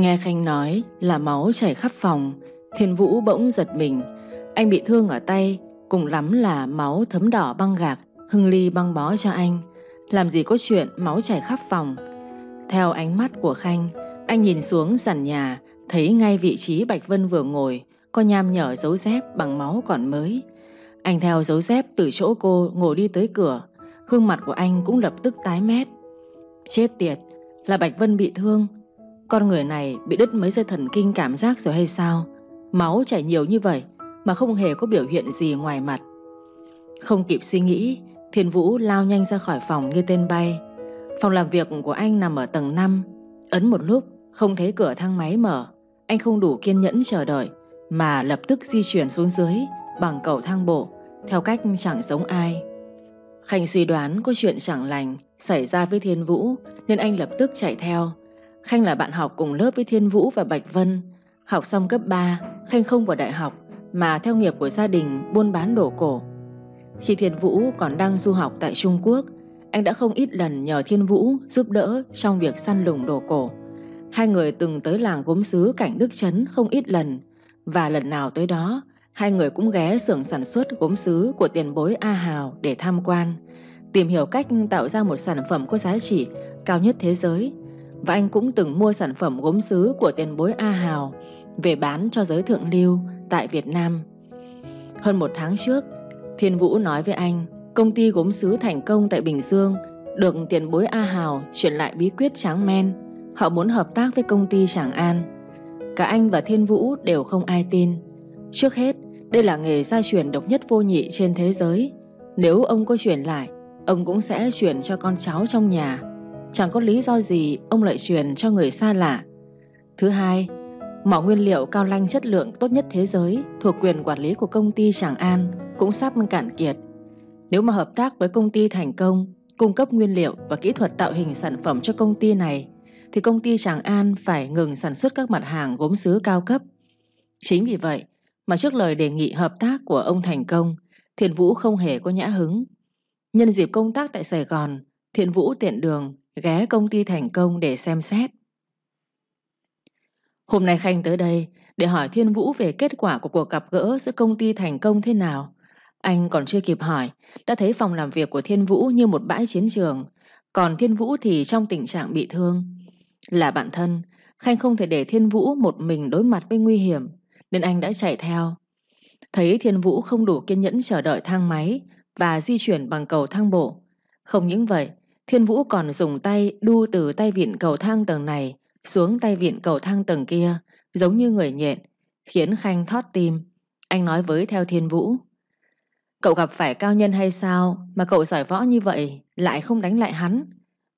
Nghe Khanh nói là máu chảy khắp phòng, Thiên Vũ bỗng giật mình. Anh bị thương ở tay, cùng lắm là máu thấm đỏ băng gạc, Hưng Ly băng bó cho anh. Làm gì có chuyện máu chảy khắp phòng. Theo ánh mắt của Khanh, anh nhìn xuống sàn nhà, thấy ngay vị trí Bạch Vân vừa ngồi, có nham nhở dấu dép bằng máu còn mới. Anh theo dấu dép từ chỗ cô ngồi đi tới cửa, gương mặt của anh cũng lập tức tái mét. Chết tiệt, là Bạch Vân bị thương, con người này bị đứt mấy dây thần kinh cảm giác rồi hay sao? Máu chảy nhiều như vậy mà không hề có biểu hiện gì ngoài mặt. Không kịp suy nghĩ, Thiên Vũ lao nhanh ra khỏi phòng như tên bay. Phòng làm việc của anh nằm ở tầng 5. Ấn một lúc, không thấy cửa thang máy mở. Anh không đủ kiên nhẫn chờ đợi, mà lập tức di chuyển xuống dưới bằng cầu thang bộ, theo cách chẳng giống ai. Khanh suy đoán có chuyện chẳng lành xảy ra với Thiên Vũ nên anh lập tức chạy theo. Khanh là bạn học cùng lớp với Thiên Vũ và Bạch Vân. Học xong cấp 3, Khanh không vào đại học mà theo nghiệp của gia đình buôn bán đồ cổ. Khi Thiên Vũ còn đang du học tại Trung Quốc, anh đã không ít lần nhờ Thiên Vũ giúp đỡ trong việc săn lùng đồ cổ. Hai người từng tới làng gốm xứ Cảnh Đức Trấn không ít lần, và lần nào tới đó, hai người cũng ghé xưởng sản xuất gốm xứ của tiền bối A Hào để tham quan, tìm hiểu cách tạo ra một sản phẩm có giá trị cao nhất thế giới và anh cũng từng mua sản phẩm gốm sứ của tiền bối A Hào về bán cho giới thượng lưu tại Việt Nam. Hơn một tháng trước, Thiên Vũ nói với anh, công ty gốm sứ thành công tại Bình Dương được tiền bối A Hào chuyển lại bí quyết tráng men. Họ muốn hợp tác với công ty Tràng An. Cả anh và Thiên Vũ đều không ai tin. Trước hết, đây là nghề gia truyền độc nhất vô nhị trên thế giới. Nếu ông có chuyển lại, ông cũng sẽ chuyển cho con cháu trong nhà. Chẳng có lý do gì ông lại truyền cho người xa lạ Thứ hai, mỏ nguyên liệu cao lanh chất lượng tốt nhất thế giới thuộc quyền quản lý của công ty Tràng An cũng sắp cạn kiệt. Nếu mà hợp tác với công ty thành công, cung cấp nguyên liệu và kỹ thuật tạo hình sản phẩm cho công ty này, thì công ty Tràng An phải ngừng sản xuất các mặt hàng gốm sứ cao cấp. Chính vì vậy, mà trước lời đề nghị hợp tác của ông Thành Công, Thiện Vũ không hề có nhã hứng. Nhân dịp công tác tại Sài Gòn, Thiện Vũ tiện đường ghé công ty thành công để xem xét. Hôm nay Khanh tới đây để hỏi Thiên Vũ về kết quả của cuộc gặp gỡ giữa công ty thành công thế nào. Anh còn chưa kịp hỏi, đã thấy phòng làm việc của Thiên Vũ như một bãi chiến trường, còn Thiên Vũ thì trong tình trạng bị thương. Là bạn thân, Khanh không thể để Thiên Vũ một mình đối mặt với nguy hiểm, nên anh đã chạy theo. Thấy Thiên Vũ không đủ kiên nhẫn chờ đợi thang máy và di chuyển bằng cầu thang bộ. Không những vậy, Thiên Vũ còn dùng tay đu từ tay vịn cầu thang tầng này xuống tay vịn cầu thang tầng kia, giống như người nhện, khiến Khanh thót tim. Anh nói với theo Thiên Vũ. Cậu gặp phải cao nhân hay sao mà cậu giỏi võ như vậy lại không đánh lại hắn,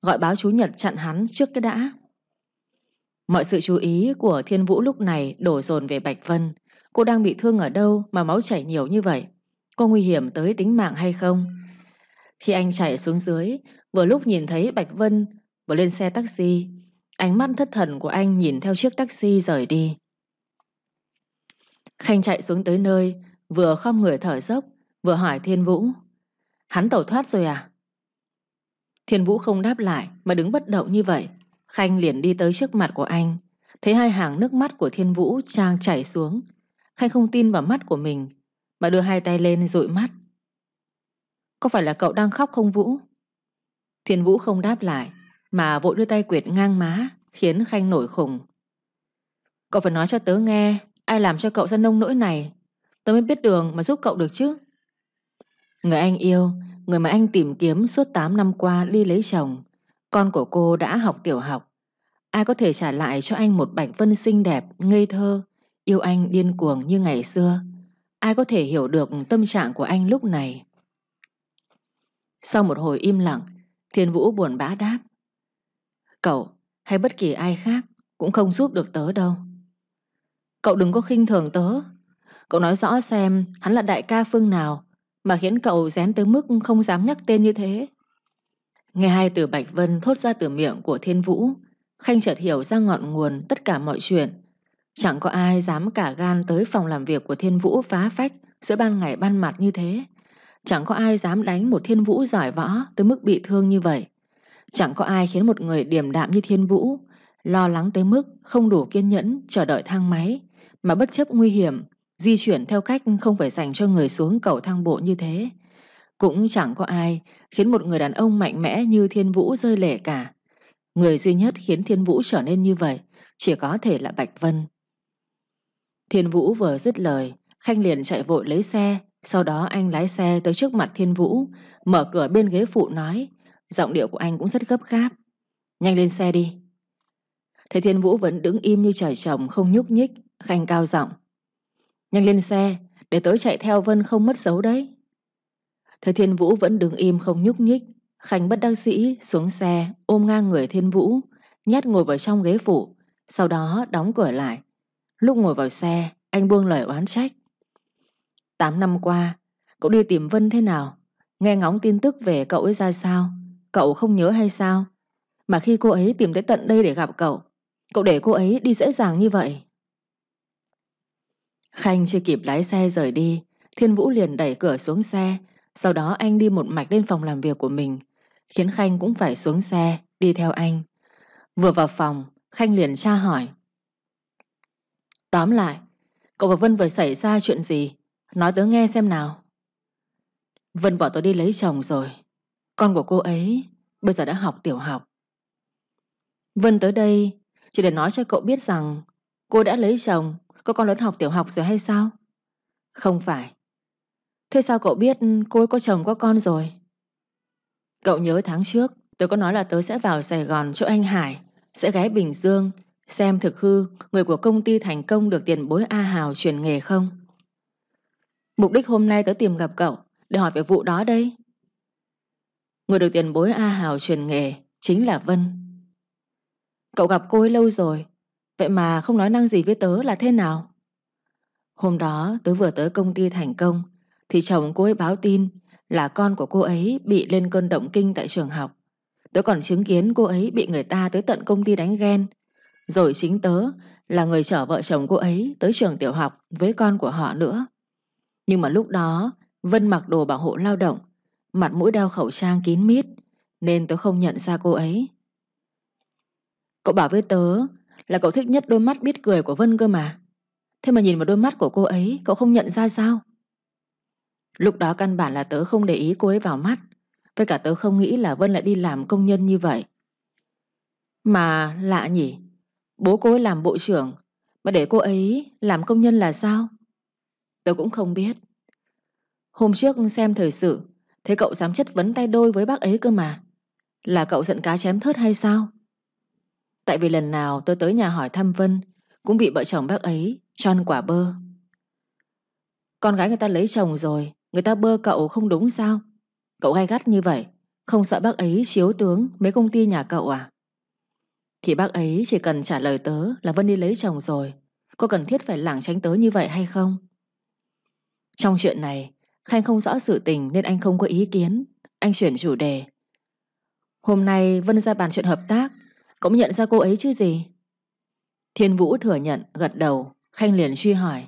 gọi báo chú Nhật chặn hắn trước cái đã. Mọi sự chú ý của Thiên Vũ lúc này đổ dồn về Bạch Vân. Cô đang bị thương ở đâu mà máu chảy nhiều như vậy? Có nguy hiểm tới tính mạng hay không? Khi anh chạy xuống dưới, Vừa lúc nhìn thấy Bạch Vân vừa lên xe taxi, ánh mắt thất thần của anh nhìn theo chiếc taxi rời đi. Khanh chạy xuống tới nơi, vừa không người thở dốc, vừa hỏi Thiên Vũ. Hắn tẩu thoát rồi à? Thiên Vũ không đáp lại mà đứng bất động như vậy. Khanh liền đi tới trước mặt của anh, thấy hai hàng nước mắt của Thiên Vũ trang chảy xuống. Khanh không tin vào mắt của mình, mà đưa hai tay lên dụi mắt. Có phải là cậu đang khóc không Vũ? Thiên Vũ không đáp lại, mà vội đưa tay quyệt ngang má, khiến Khanh nổi khùng. Cậu phải nói cho tớ nghe, ai làm cho cậu ra nông nỗi này, tớ mới biết đường mà giúp cậu được chứ. Người anh yêu, người mà anh tìm kiếm suốt 8 năm qua đi lấy chồng, con của cô đã học tiểu học. Ai có thể trả lại cho anh một bảnh vân xinh đẹp, ngây thơ, yêu anh điên cuồng như ngày xưa. Ai có thể hiểu được tâm trạng của anh lúc này. Sau một hồi im lặng, Thiên Vũ buồn bã đáp. Cậu hay bất kỳ ai khác cũng không giúp được tớ đâu. Cậu đừng có khinh thường tớ. Cậu nói rõ xem hắn là đại ca phương nào mà khiến cậu rén tới mức không dám nhắc tên như thế. Nghe hai từ Bạch Vân thốt ra từ miệng của Thiên Vũ, Khanh chợt hiểu ra ngọn nguồn tất cả mọi chuyện. Chẳng có ai dám cả gan tới phòng làm việc của Thiên Vũ phá phách giữa ban ngày ban mặt như thế. Chẳng có ai dám đánh một thiên vũ giỏi võ tới mức bị thương như vậy. Chẳng có ai khiến một người điềm đạm như thiên vũ, lo lắng tới mức không đủ kiên nhẫn chờ đợi thang máy, mà bất chấp nguy hiểm, di chuyển theo cách không phải dành cho người xuống cầu thang bộ như thế. Cũng chẳng có ai khiến một người đàn ông mạnh mẽ như thiên vũ rơi lệ cả. Người duy nhất khiến thiên vũ trở nên như vậy chỉ có thể là Bạch Vân. Thiên vũ vừa dứt lời, Khanh liền chạy vội lấy xe, sau đó anh lái xe tới trước mặt Thiên Vũ, mở cửa bên ghế phụ nói, giọng điệu của anh cũng rất gấp gáp. Nhanh lên xe đi. Thế Thiên Vũ vẫn đứng im như trời trồng không nhúc nhích, khanh cao giọng. Nhanh lên xe, để tớ chạy theo Vân không mất dấu đấy. Thế Thiên Vũ vẫn đứng im không nhúc nhích, khanh bất đắc sĩ xuống xe ôm ngang người Thiên Vũ, nhét ngồi vào trong ghế phụ, sau đó đóng cửa lại. Lúc ngồi vào xe, anh buông lời oán trách. 8 năm qua, cậu đi tìm Vân thế nào? Nghe ngóng tin tức về cậu ấy ra sao? Cậu không nhớ hay sao? Mà khi cô ấy tìm tới tận đây để gặp cậu, cậu để cô ấy đi dễ dàng như vậy. Khanh chưa kịp lái xe rời đi, Thiên Vũ liền đẩy cửa xuống xe, sau đó anh đi một mạch lên phòng làm việc của mình, khiến Khanh cũng phải xuống xe, đi theo anh. Vừa vào phòng, Khanh liền tra hỏi. Tóm lại, cậu và Vân vừa xảy ra chuyện gì Nói tớ nghe xem nào Vân bỏ tớ đi lấy chồng rồi Con của cô ấy Bây giờ đã học tiểu học Vân tới đây Chỉ để nói cho cậu biết rằng Cô đã lấy chồng Có con lớn học tiểu học rồi hay sao Không phải Thế sao cậu biết cô ấy có chồng có con rồi Cậu nhớ tháng trước Tớ có nói là tớ sẽ vào Sài Gòn chỗ anh Hải Sẽ ghé Bình Dương Xem thực hư người của công ty thành công được tiền bối A Hào truyền nghề không Mục đích hôm nay tớ tìm gặp cậu Để hỏi về vụ đó đây Người được tiền bối A Hào truyền nghề Chính là Vân Cậu gặp cô ấy lâu rồi Vậy mà không nói năng gì với tớ là thế nào Hôm đó tớ vừa tới công ty thành công Thì chồng cô ấy báo tin Là con của cô ấy bị lên cơn động kinh tại trường học Tớ còn chứng kiến cô ấy bị người ta tới tận công ty đánh ghen Rồi chính tớ là người chở vợ chồng cô ấy tới trường tiểu học với con của họ nữa nhưng mà lúc đó Vân mặc đồ bảo hộ lao động Mặt mũi đeo khẩu trang kín mít Nên tớ không nhận ra cô ấy Cậu bảo với tớ Là cậu thích nhất đôi mắt biết cười của Vân cơ mà Thế mà nhìn vào đôi mắt của cô ấy Cậu không nhận ra sao Lúc đó căn bản là tớ không để ý cô ấy vào mắt Với cả tớ không nghĩ là Vân lại đi làm công nhân như vậy Mà lạ nhỉ Bố cô ấy làm bộ trưởng Mà để cô ấy làm công nhân là sao tôi cũng không biết. Hôm trước xem thời sự, thấy cậu dám chất vấn tay đôi với bác ấy cơ mà. Là cậu giận cá chém thớt hay sao? Tại vì lần nào tôi tới nhà hỏi thăm Vân, cũng bị vợ chồng bác ấy cho ăn quả bơ. Con gái người ta lấy chồng rồi, người ta bơ cậu không đúng sao? Cậu gay gắt như vậy, không sợ bác ấy chiếu tướng mấy công ty nhà cậu à? Thì bác ấy chỉ cần trả lời tớ là Vân đi lấy chồng rồi, có cần thiết phải lảng tránh tớ như vậy hay không? Trong chuyện này, Khanh không rõ sự tình nên anh không có ý kiến. Anh chuyển chủ đề. Hôm nay Vân ra bàn chuyện hợp tác, cũng nhận ra cô ấy chứ gì? Thiên Vũ thừa nhận, gật đầu, Khanh liền truy hỏi.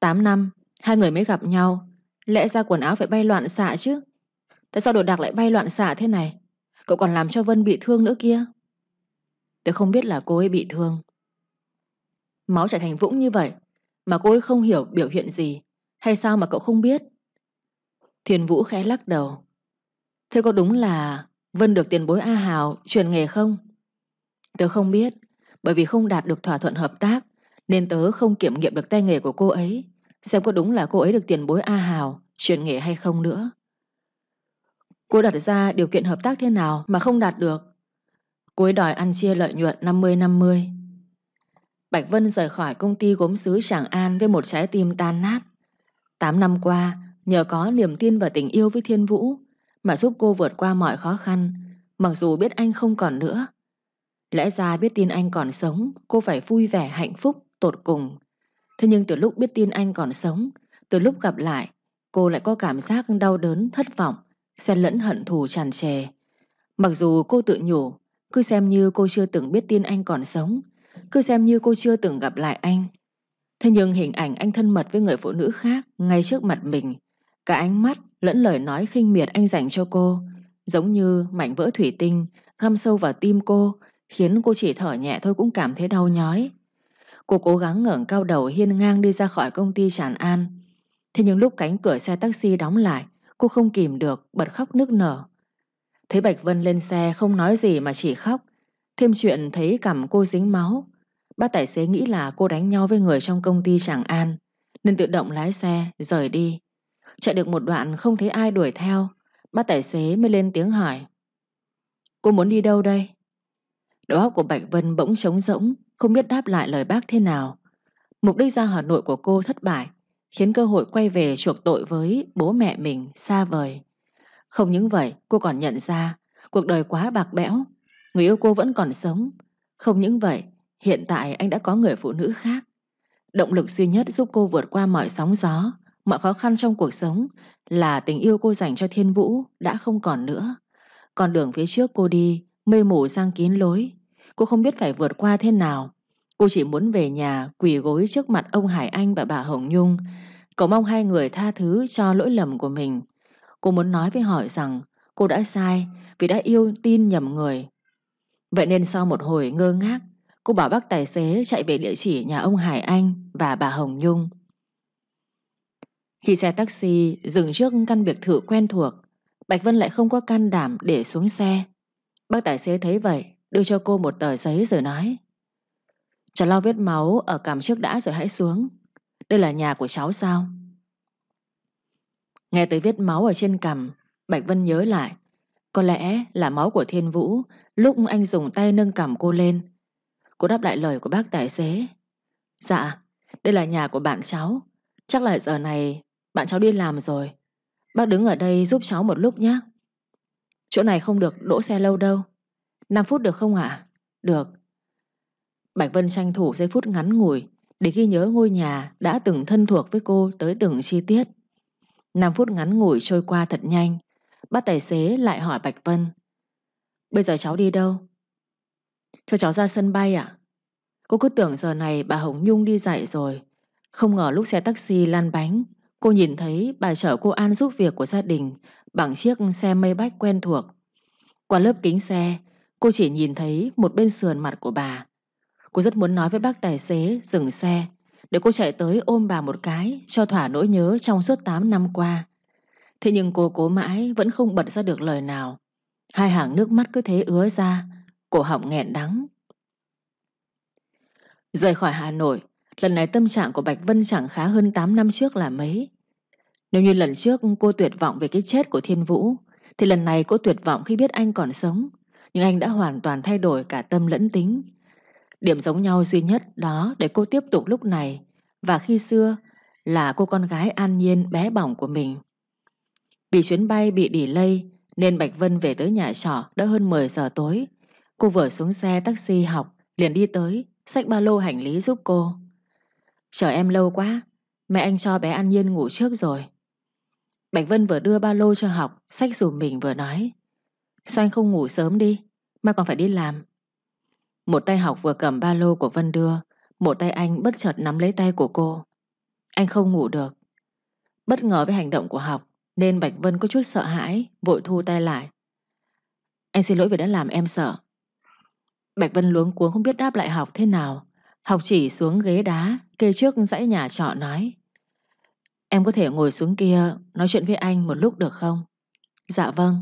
8 năm, hai người mới gặp nhau, lẽ ra quần áo phải bay loạn xạ chứ. Tại sao đồ đạc lại bay loạn xạ thế này? Cậu còn làm cho Vân bị thương nữa kia. Tớ không biết là cô ấy bị thương. Máu chảy thành vũng như vậy, mà cô ấy không hiểu biểu hiện gì hay sao mà cậu không biết? Thiền Vũ khẽ lắc đầu. Thế có đúng là Vân được tiền bối A Hào truyền nghề không? Tớ không biết, bởi vì không đạt được thỏa thuận hợp tác, nên tớ không kiểm nghiệm được tay nghề của cô ấy, xem có đúng là cô ấy được tiền bối A Hào truyền nghề hay không nữa. Cô đặt ra điều kiện hợp tác thế nào mà không đạt được? Cô ấy đòi ăn chia lợi nhuận 50-50. Bạch Vân rời khỏi công ty gốm sứ Tràng An với một trái tim tan nát. 8 năm qua, nhờ có niềm tin và tình yêu với Thiên Vũ mà giúp cô vượt qua mọi khó khăn, mặc dù biết anh không còn nữa. Lẽ ra biết tin anh còn sống, cô phải vui vẻ hạnh phúc tột cùng. Thế nhưng từ lúc biết tin anh còn sống, từ lúc gặp lại, cô lại có cảm giác đau đớn, thất vọng, xen lẫn hận thù tràn trề. Mặc dù cô tự nhủ, cứ xem như cô chưa từng biết tin anh còn sống, cứ xem như cô chưa từng gặp lại anh. Thế nhưng hình ảnh anh thân mật với người phụ nữ khác ngay trước mặt mình, cả ánh mắt lẫn lời nói khinh miệt anh dành cho cô, giống như mảnh vỡ thủy tinh găm sâu vào tim cô, khiến cô chỉ thở nhẹ thôi cũng cảm thấy đau nhói. Cô cố gắng ngẩng cao đầu hiên ngang đi ra khỏi công ty Tràn An. Thế nhưng lúc cánh cửa xe taxi đóng lại, cô không kìm được, bật khóc nức nở. Thấy Bạch Vân lên xe không nói gì mà chỉ khóc, thêm chuyện thấy cằm cô dính máu, Bác tài xế nghĩ là cô đánh nhau với người trong công ty chẳng An Nên tự động lái xe, rời đi Chạy được một đoạn không thấy ai đuổi theo Bác tài xế mới lên tiếng hỏi Cô muốn đi đâu đây? Đầu óc của Bạch Vân bỗng trống rỗng Không biết đáp lại lời bác thế nào Mục đích ra Hà Nội của cô thất bại Khiến cơ hội quay về chuộc tội với bố mẹ mình xa vời Không những vậy cô còn nhận ra Cuộc đời quá bạc bẽo Người yêu cô vẫn còn sống Không những vậy Hiện tại anh đã có người phụ nữ khác. Động lực duy nhất giúp cô vượt qua mọi sóng gió, mọi khó khăn trong cuộc sống là tình yêu cô dành cho Thiên Vũ đã không còn nữa. Con đường phía trước cô đi, mê mù sang kín lối. Cô không biết phải vượt qua thế nào. Cô chỉ muốn về nhà quỳ gối trước mặt ông Hải Anh và bà Hồng Nhung, cầu mong hai người tha thứ cho lỗi lầm của mình. Cô muốn nói với họ rằng cô đã sai vì đã yêu tin nhầm người. Vậy nên sau một hồi ngơ ngác, Cô bảo bác tài xế chạy về địa chỉ nhà ông Hải Anh và bà Hồng Nhung. Khi xe taxi dừng trước căn biệt thự quen thuộc, Bạch Vân lại không có can đảm để xuống xe. Bác tài xế thấy vậy, đưa cho cô một tờ giấy rồi nói. Cháu lau vết máu ở cằm trước đã rồi hãy xuống. Đây là nhà của cháu sao? Nghe tới vết máu ở trên cằm, Bạch Vân nhớ lại. Có lẽ là máu của Thiên Vũ lúc anh dùng tay nâng cằm cô lên Cô đáp lại lời của bác tài xế. Dạ, đây là nhà của bạn cháu. Chắc là giờ này bạn cháu đi làm rồi. Bác đứng ở đây giúp cháu một lúc nhé. Chỗ này không được đỗ xe lâu đâu. 5 phút được không ạ? Được. Bạch Vân tranh thủ giây phút ngắn ngủi để ghi nhớ ngôi nhà đã từng thân thuộc với cô tới từng chi tiết. 5 phút ngắn ngủi trôi qua thật nhanh. Bác tài xế lại hỏi Bạch Vân. Bây giờ cháu đi đâu? Cho cháu ra sân bay ạ? Cô cứ tưởng giờ này bà Hồng Nhung đi dạy rồi. Không ngờ lúc xe taxi lăn bánh, cô nhìn thấy bà chở cô An giúp việc của gia đình bằng chiếc xe mây bách quen thuộc. Qua lớp kính xe, cô chỉ nhìn thấy một bên sườn mặt của bà. Cô rất muốn nói với bác tài xế dừng xe để cô chạy tới ôm bà một cái cho thỏa nỗi nhớ trong suốt 8 năm qua. Thế nhưng cô cố mãi vẫn không bật ra được lời nào. Hai hàng nước mắt cứ thế ứa ra cổ họng nghẹn đắng. Rời khỏi Hà Nội, lần này tâm trạng của Bạch Vân chẳng khá hơn 8 năm trước là mấy. Nếu như lần trước cô tuyệt vọng về cái chết của Thiên Vũ, thì lần này cô tuyệt vọng khi biết anh còn sống, nhưng anh đã hoàn toàn thay đổi cả tâm lẫn tính. Điểm giống nhau duy nhất đó để cô tiếp tục lúc này và khi xưa là cô con gái an nhiên bé bỏng của mình. Vì chuyến bay bị delay nên Bạch Vân về tới nhà trọ đã hơn 10 giờ tối Cô vừa xuống xe taxi học, liền đi tới, xách ba lô hành lý giúp cô. Chờ em lâu quá, mẹ anh cho bé An Nhiên ngủ trước rồi. Bạch Vân vừa đưa ba lô cho học, sách dùm mình vừa nói. Sao anh không ngủ sớm đi, mà còn phải đi làm. Một tay học vừa cầm ba lô của Vân đưa, một tay anh bất chợt nắm lấy tay của cô. Anh không ngủ được. Bất ngờ với hành động của học, nên Bạch Vân có chút sợ hãi, vội thu tay lại. Anh xin lỗi vì đã làm em sợ. Bạch Vân luống cuống không biết đáp lại học thế nào. Học chỉ xuống ghế đá, kê trước dãy nhà trọ nói. Em có thể ngồi xuống kia nói chuyện với anh một lúc được không? Dạ vâng.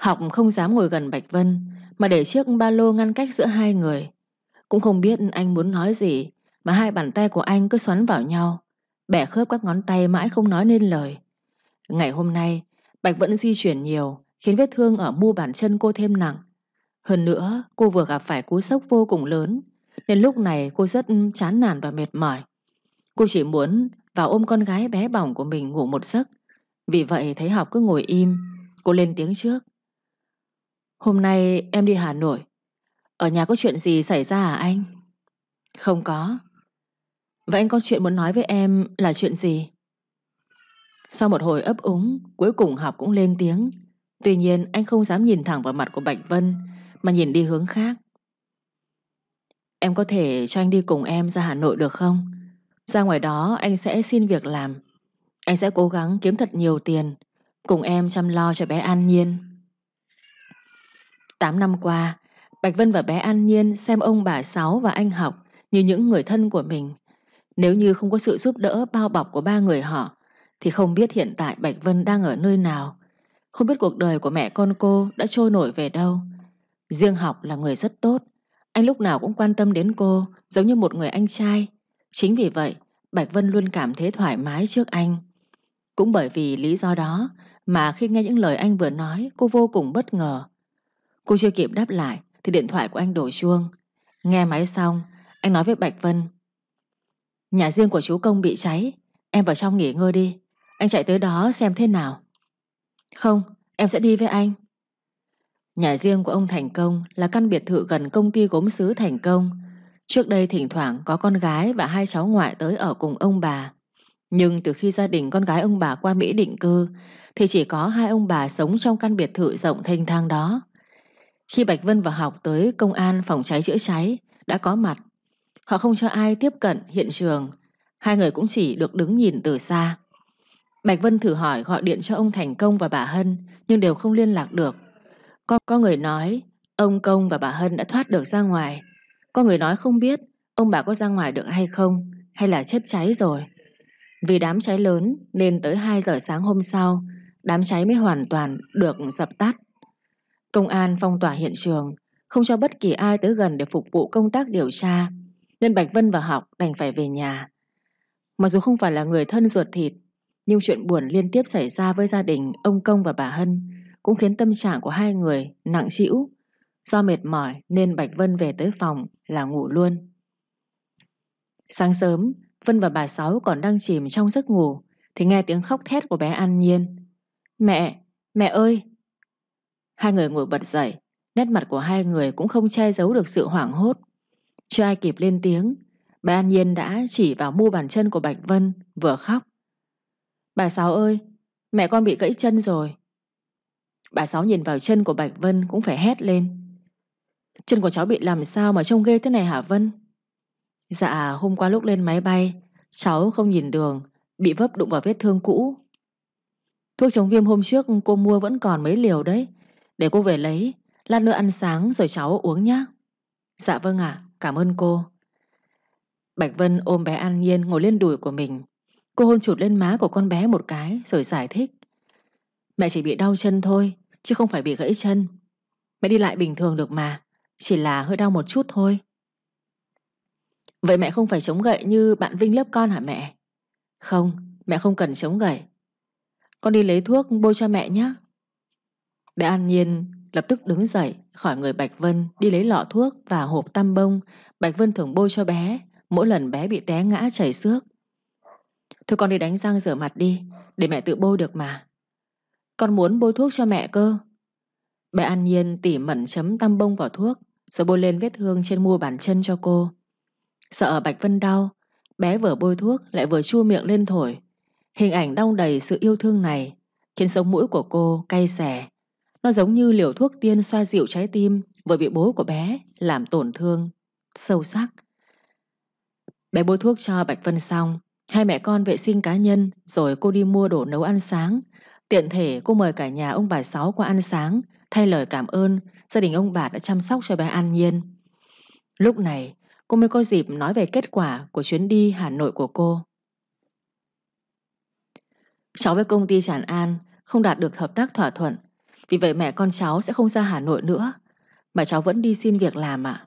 Học không dám ngồi gần Bạch Vân mà để chiếc ba lô ngăn cách giữa hai người. Cũng không biết anh muốn nói gì mà hai bàn tay của anh cứ xoắn vào nhau, bẻ khớp các ngón tay mãi không nói nên lời. Ngày hôm nay, Bạch vẫn di chuyển nhiều khiến vết thương ở mu bàn chân cô thêm nặng hơn nữa, cô vừa gặp phải cú sốc vô cùng lớn, nên lúc này cô rất ừ, chán nản và mệt mỏi. Cô chỉ muốn vào ôm con gái bé bỏng của mình ngủ một giấc. Vì vậy thấy học cứ ngồi im, cô lên tiếng trước. Hôm nay em đi Hà Nội. Ở nhà có chuyện gì xảy ra à anh? Không có. Vậy anh có chuyện muốn nói với em là chuyện gì? Sau một hồi ấp úng, cuối cùng học cũng lên tiếng. Tuy nhiên anh không dám nhìn thẳng vào mặt của Bạch Vân mà nhìn đi hướng khác. Em có thể cho anh đi cùng em ra Hà Nội được không? Ra ngoài đó anh sẽ xin việc làm. Anh sẽ cố gắng kiếm thật nhiều tiền, cùng em chăm lo cho bé An Nhiên. Tám năm qua, Bạch Vân và bé An Nhiên xem ông bà Sáu và anh học như những người thân của mình. Nếu như không có sự giúp đỡ bao bọc của ba người họ, thì không biết hiện tại Bạch Vân đang ở nơi nào. Không biết cuộc đời của mẹ con cô đã trôi nổi về đâu. Riêng học là người rất tốt, anh lúc nào cũng quan tâm đến cô giống như một người anh trai. Chính vì vậy, Bạch Vân luôn cảm thấy thoải mái trước anh. Cũng bởi vì lý do đó mà khi nghe những lời anh vừa nói, cô vô cùng bất ngờ. Cô chưa kịp đáp lại thì điện thoại của anh đổ chuông. Nghe máy xong, anh nói với Bạch Vân. Nhà riêng của chú Công bị cháy, em vào trong nghỉ ngơi đi. Anh chạy tới đó xem thế nào. Không, em sẽ đi với anh. Nhà riêng của ông Thành Công là căn biệt thự gần công ty gốm sứ Thành Công. Trước đây thỉnh thoảng có con gái và hai cháu ngoại tới ở cùng ông bà. Nhưng từ khi gia đình con gái ông bà qua Mỹ định cư, thì chỉ có hai ông bà sống trong căn biệt thự rộng thênh thang đó. Khi Bạch Vân vào học tới công an phòng cháy chữa cháy, đã có mặt. Họ không cho ai tiếp cận hiện trường, hai người cũng chỉ được đứng nhìn từ xa. Bạch Vân thử hỏi gọi điện cho ông Thành Công và bà Hân, nhưng đều không liên lạc được. Có, có người nói ông Công và bà Hân đã thoát được ra ngoài. Có người nói không biết ông bà có ra ngoài được hay không hay là chết cháy rồi. Vì đám cháy lớn nên tới 2 giờ sáng hôm sau đám cháy mới hoàn toàn được dập tắt. Công an phong tỏa hiện trường không cho bất kỳ ai tới gần để phục vụ công tác điều tra nên Bạch Vân và Học đành phải về nhà. Mặc dù không phải là người thân ruột thịt nhưng chuyện buồn liên tiếp xảy ra với gia đình ông Công và bà Hân cũng khiến tâm trạng của hai người nặng trĩu. Do mệt mỏi nên Bạch Vân về tới phòng là ngủ luôn. Sáng sớm, Vân và bà Sáu còn đang chìm trong giấc ngủ thì nghe tiếng khóc thét của bé An Nhiên. Mẹ, mẹ ơi! Hai người ngồi bật dậy, nét mặt của hai người cũng không che giấu được sự hoảng hốt. Chưa ai kịp lên tiếng, bé An Nhiên đã chỉ vào mu bàn chân của Bạch Vân, vừa khóc. Bà Sáu ơi, mẹ con bị gãy chân rồi, Bà Sáu nhìn vào chân của Bạch Vân cũng phải hét lên. Chân của cháu bị làm sao mà trông ghê thế này hả Vân? Dạ, hôm qua lúc lên máy bay, cháu không nhìn đường, bị vấp đụng vào vết thương cũ. Thuốc chống viêm hôm trước cô mua vẫn còn mấy liều đấy. Để cô về lấy, lát nữa ăn sáng rồi cháu uống nhé. Dạ vâng ạ, cảm ơn cô. Bạch Vân ôm bé An Nhiên ngồi lên đùi của mình. Cô hôn chụt lên má của con bé một cái rồi giải thích. Mẹ chỉ bị đau chân thôi, chứ không phải bị gãy chân. Mẹ đi lại bình thường được mà, chỉ là hơi đau một chút thôi. Vậy mẹ không phải chống gậy như bạn Vinh lớp con hả mẹ? Không, mẹ không cần chống gậy. Con đi lấy thuốc bôi cho mẹ nhé. Bé An Nhiên lập tức đứng dậy khỏi người Bạch Vân đi lấy lọ thuốc và hộp tam bông Bạch Vân thường bôi cho bé, mỗi lần bé bị té ngã chảy xước. Thôi con đi đánh răng rửa mặt đi, để mẹ tự bôi được mà. Con muốn bôi thuốc cho mẹ cơ. Bà An Nhiên tỉ mẩn chấm tăm bông vào thuốc, rồi bôi lên vết thương trên mua bàn chân cho cô. Sợ Bạch Vân đau, bé vừa bôi thuốc lại vừa chua miệng lên thổi. Hình ảnh đong đầy sự yêu thương này, khiến sống mũi của cô cay xẻ. Nó giống như liều thuốc tiên xoa dịu trái tim vừa bị bố của bé làm tổn thương, sâu sắc. Bé bôi thuốc cho Bạch Vân xong, hai mẹ con vệ sinh cá nhân rồi cô đi mua đồ nấu ăn sáng Tiện thể cô mời cả nhà ông bà Sáu qua ăn sáng, thay lời cảm ơn gia đình ông bà đã chăm sóc cho bé An Nhiên. Lúc này, cô mới có dịp nói về kết quả của chuyến đi Hà Nội của cô. Cháu với công ty Tràn An không đạt được hợp tác thỏa thuận, vì vậy mẹ con cháu sẽ không ra Hà Nội nữa, mà cháu vẫn đi xin việc làm ạ. À.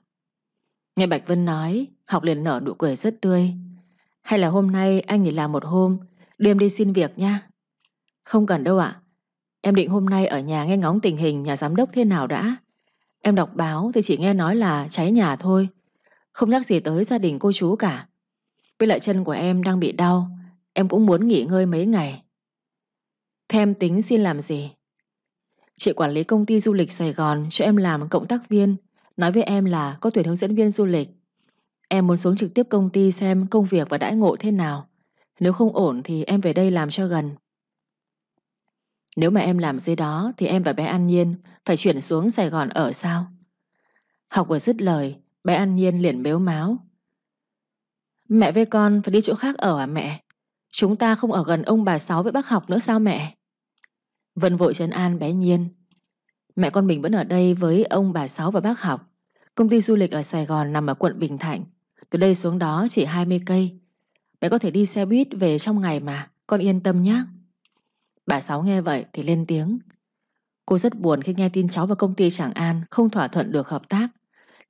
Nghe Bạch Vân nói, học liền nở nụ cười rất tươi. Hay là hôm nay anh nghỉ làm một hôm, đêm đi xin việc nha. Không cần đâu ạ. Em định hôm nay ở nhà nghe ngóng tình hình nhà giám đốc thế nào đã. Em đọc báo thì chỉ nghe nói là cháy nhà thôi. Không nhắc gì tới gia đình cô chú cả. Với lại chân của em đang bị đau. Em cũng muốn nghỉ ngơi mấy ngày. Thế em tính xin làm gì? Chị quản lý công ty du lịch Sài Gòn cho em làm cộng tác viên. Nói với em là có tuyển hướng dẫn viên du lịch. Em muốn xuống trực tiếp công ty xem công việc và đãi ngộ thế nào. Nếu không ổn thì em về đây làm cho gần. Nếu mà em làm dưới đó thì em và bé An Nhiên phải chuyển xuống Sài Gòn ở sao? Học vừa dứt lời, bé An Nhiên liền mếu máu Mẹ với con phải đi chỗ khác ở à mẹ? Chúng ta không ở gần ông bà Sáu với bác học nữa sao mẹ? Vân vội chân an bé Nhiên. Mẹ con mình vẫn ở đây với ông bà Sáu và bác học. Công ty du lịch ở Sài Gòn nằm ở quận Bình Thạnh. Từ đây xuống đó chỉ 20 cây. Mẹ có thể đi xe buýt về trong ngày mà, con yên tâm nhé. Bà Sáu nghe vậy thì lên tiếng. Cô rất buồn khi nghe tin cháu và công ty Tràng An không thỏa thuận được hợp tác.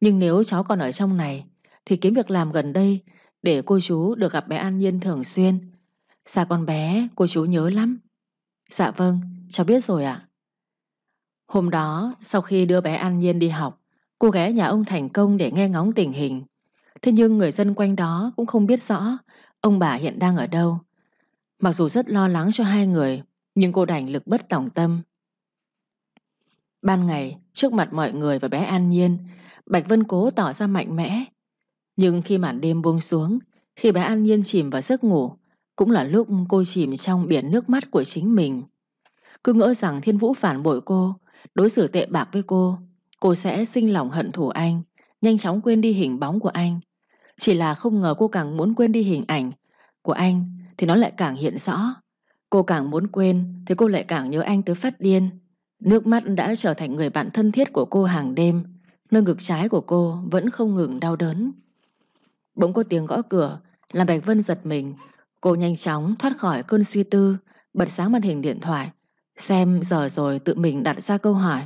Nhưng nếu cháu còn ở trong này thì kiếm việc làm gần đây để cô chú được gặp bé An Nhiên thường xuyên. Xa dạ con bé, cô chú nhớ lắm. Dạ vâng, cháu biết rồi ạ. Hôm đó, sau khi đưa bé An Nhiên đi học, cô ghé nhà ông thành công để nghe ngóng tình hình. Thế nhưng người dân quanh đó cũng không biết rõ ông bà hiện đang ở đâu. Mặc dù rất lo lắng cho hai người, nhưng cô đành lực bất tòng tâm. Ban ngày, trước mặt mọi người và bé An Nhiên, Bạch Vân Cố tỏ ra mạnh mẽ. Nhưng khi màn đêm buông xuống, khi bé An Nhiên chìm vào giấc ngủ, cũng là lúc cô chìm trong biển nước mắt của chính mình. Cứ ngỡ rằng Thiên Vũ phản bội cô, đối xử tệ bạc với cô, cô sẽ sinh lòng hận thù anh, nhanh chóng quên đi hình bóng của anh. Chỉ là không ngờ cô càng muốn quên đi hình ảnh của anh thì nó lại càng hiện rõ. Cô càng muốn quên thì cô lại càng nhớ anh tới phát điên. Nước mắt đã trở thành người bạn thân thiết của cô hàng đêm. Nơi ngực trái của cô vẫn không ngừng đau đớn. Bỗng có tiếng gõ cửa làm Bạch Vân giật mình. Cô nhanh chóng thoát khỏi cơn suy tư, bật sáng màn hình điện thoại. Xem giờ rồi tự mình đặt ra câu hỏi.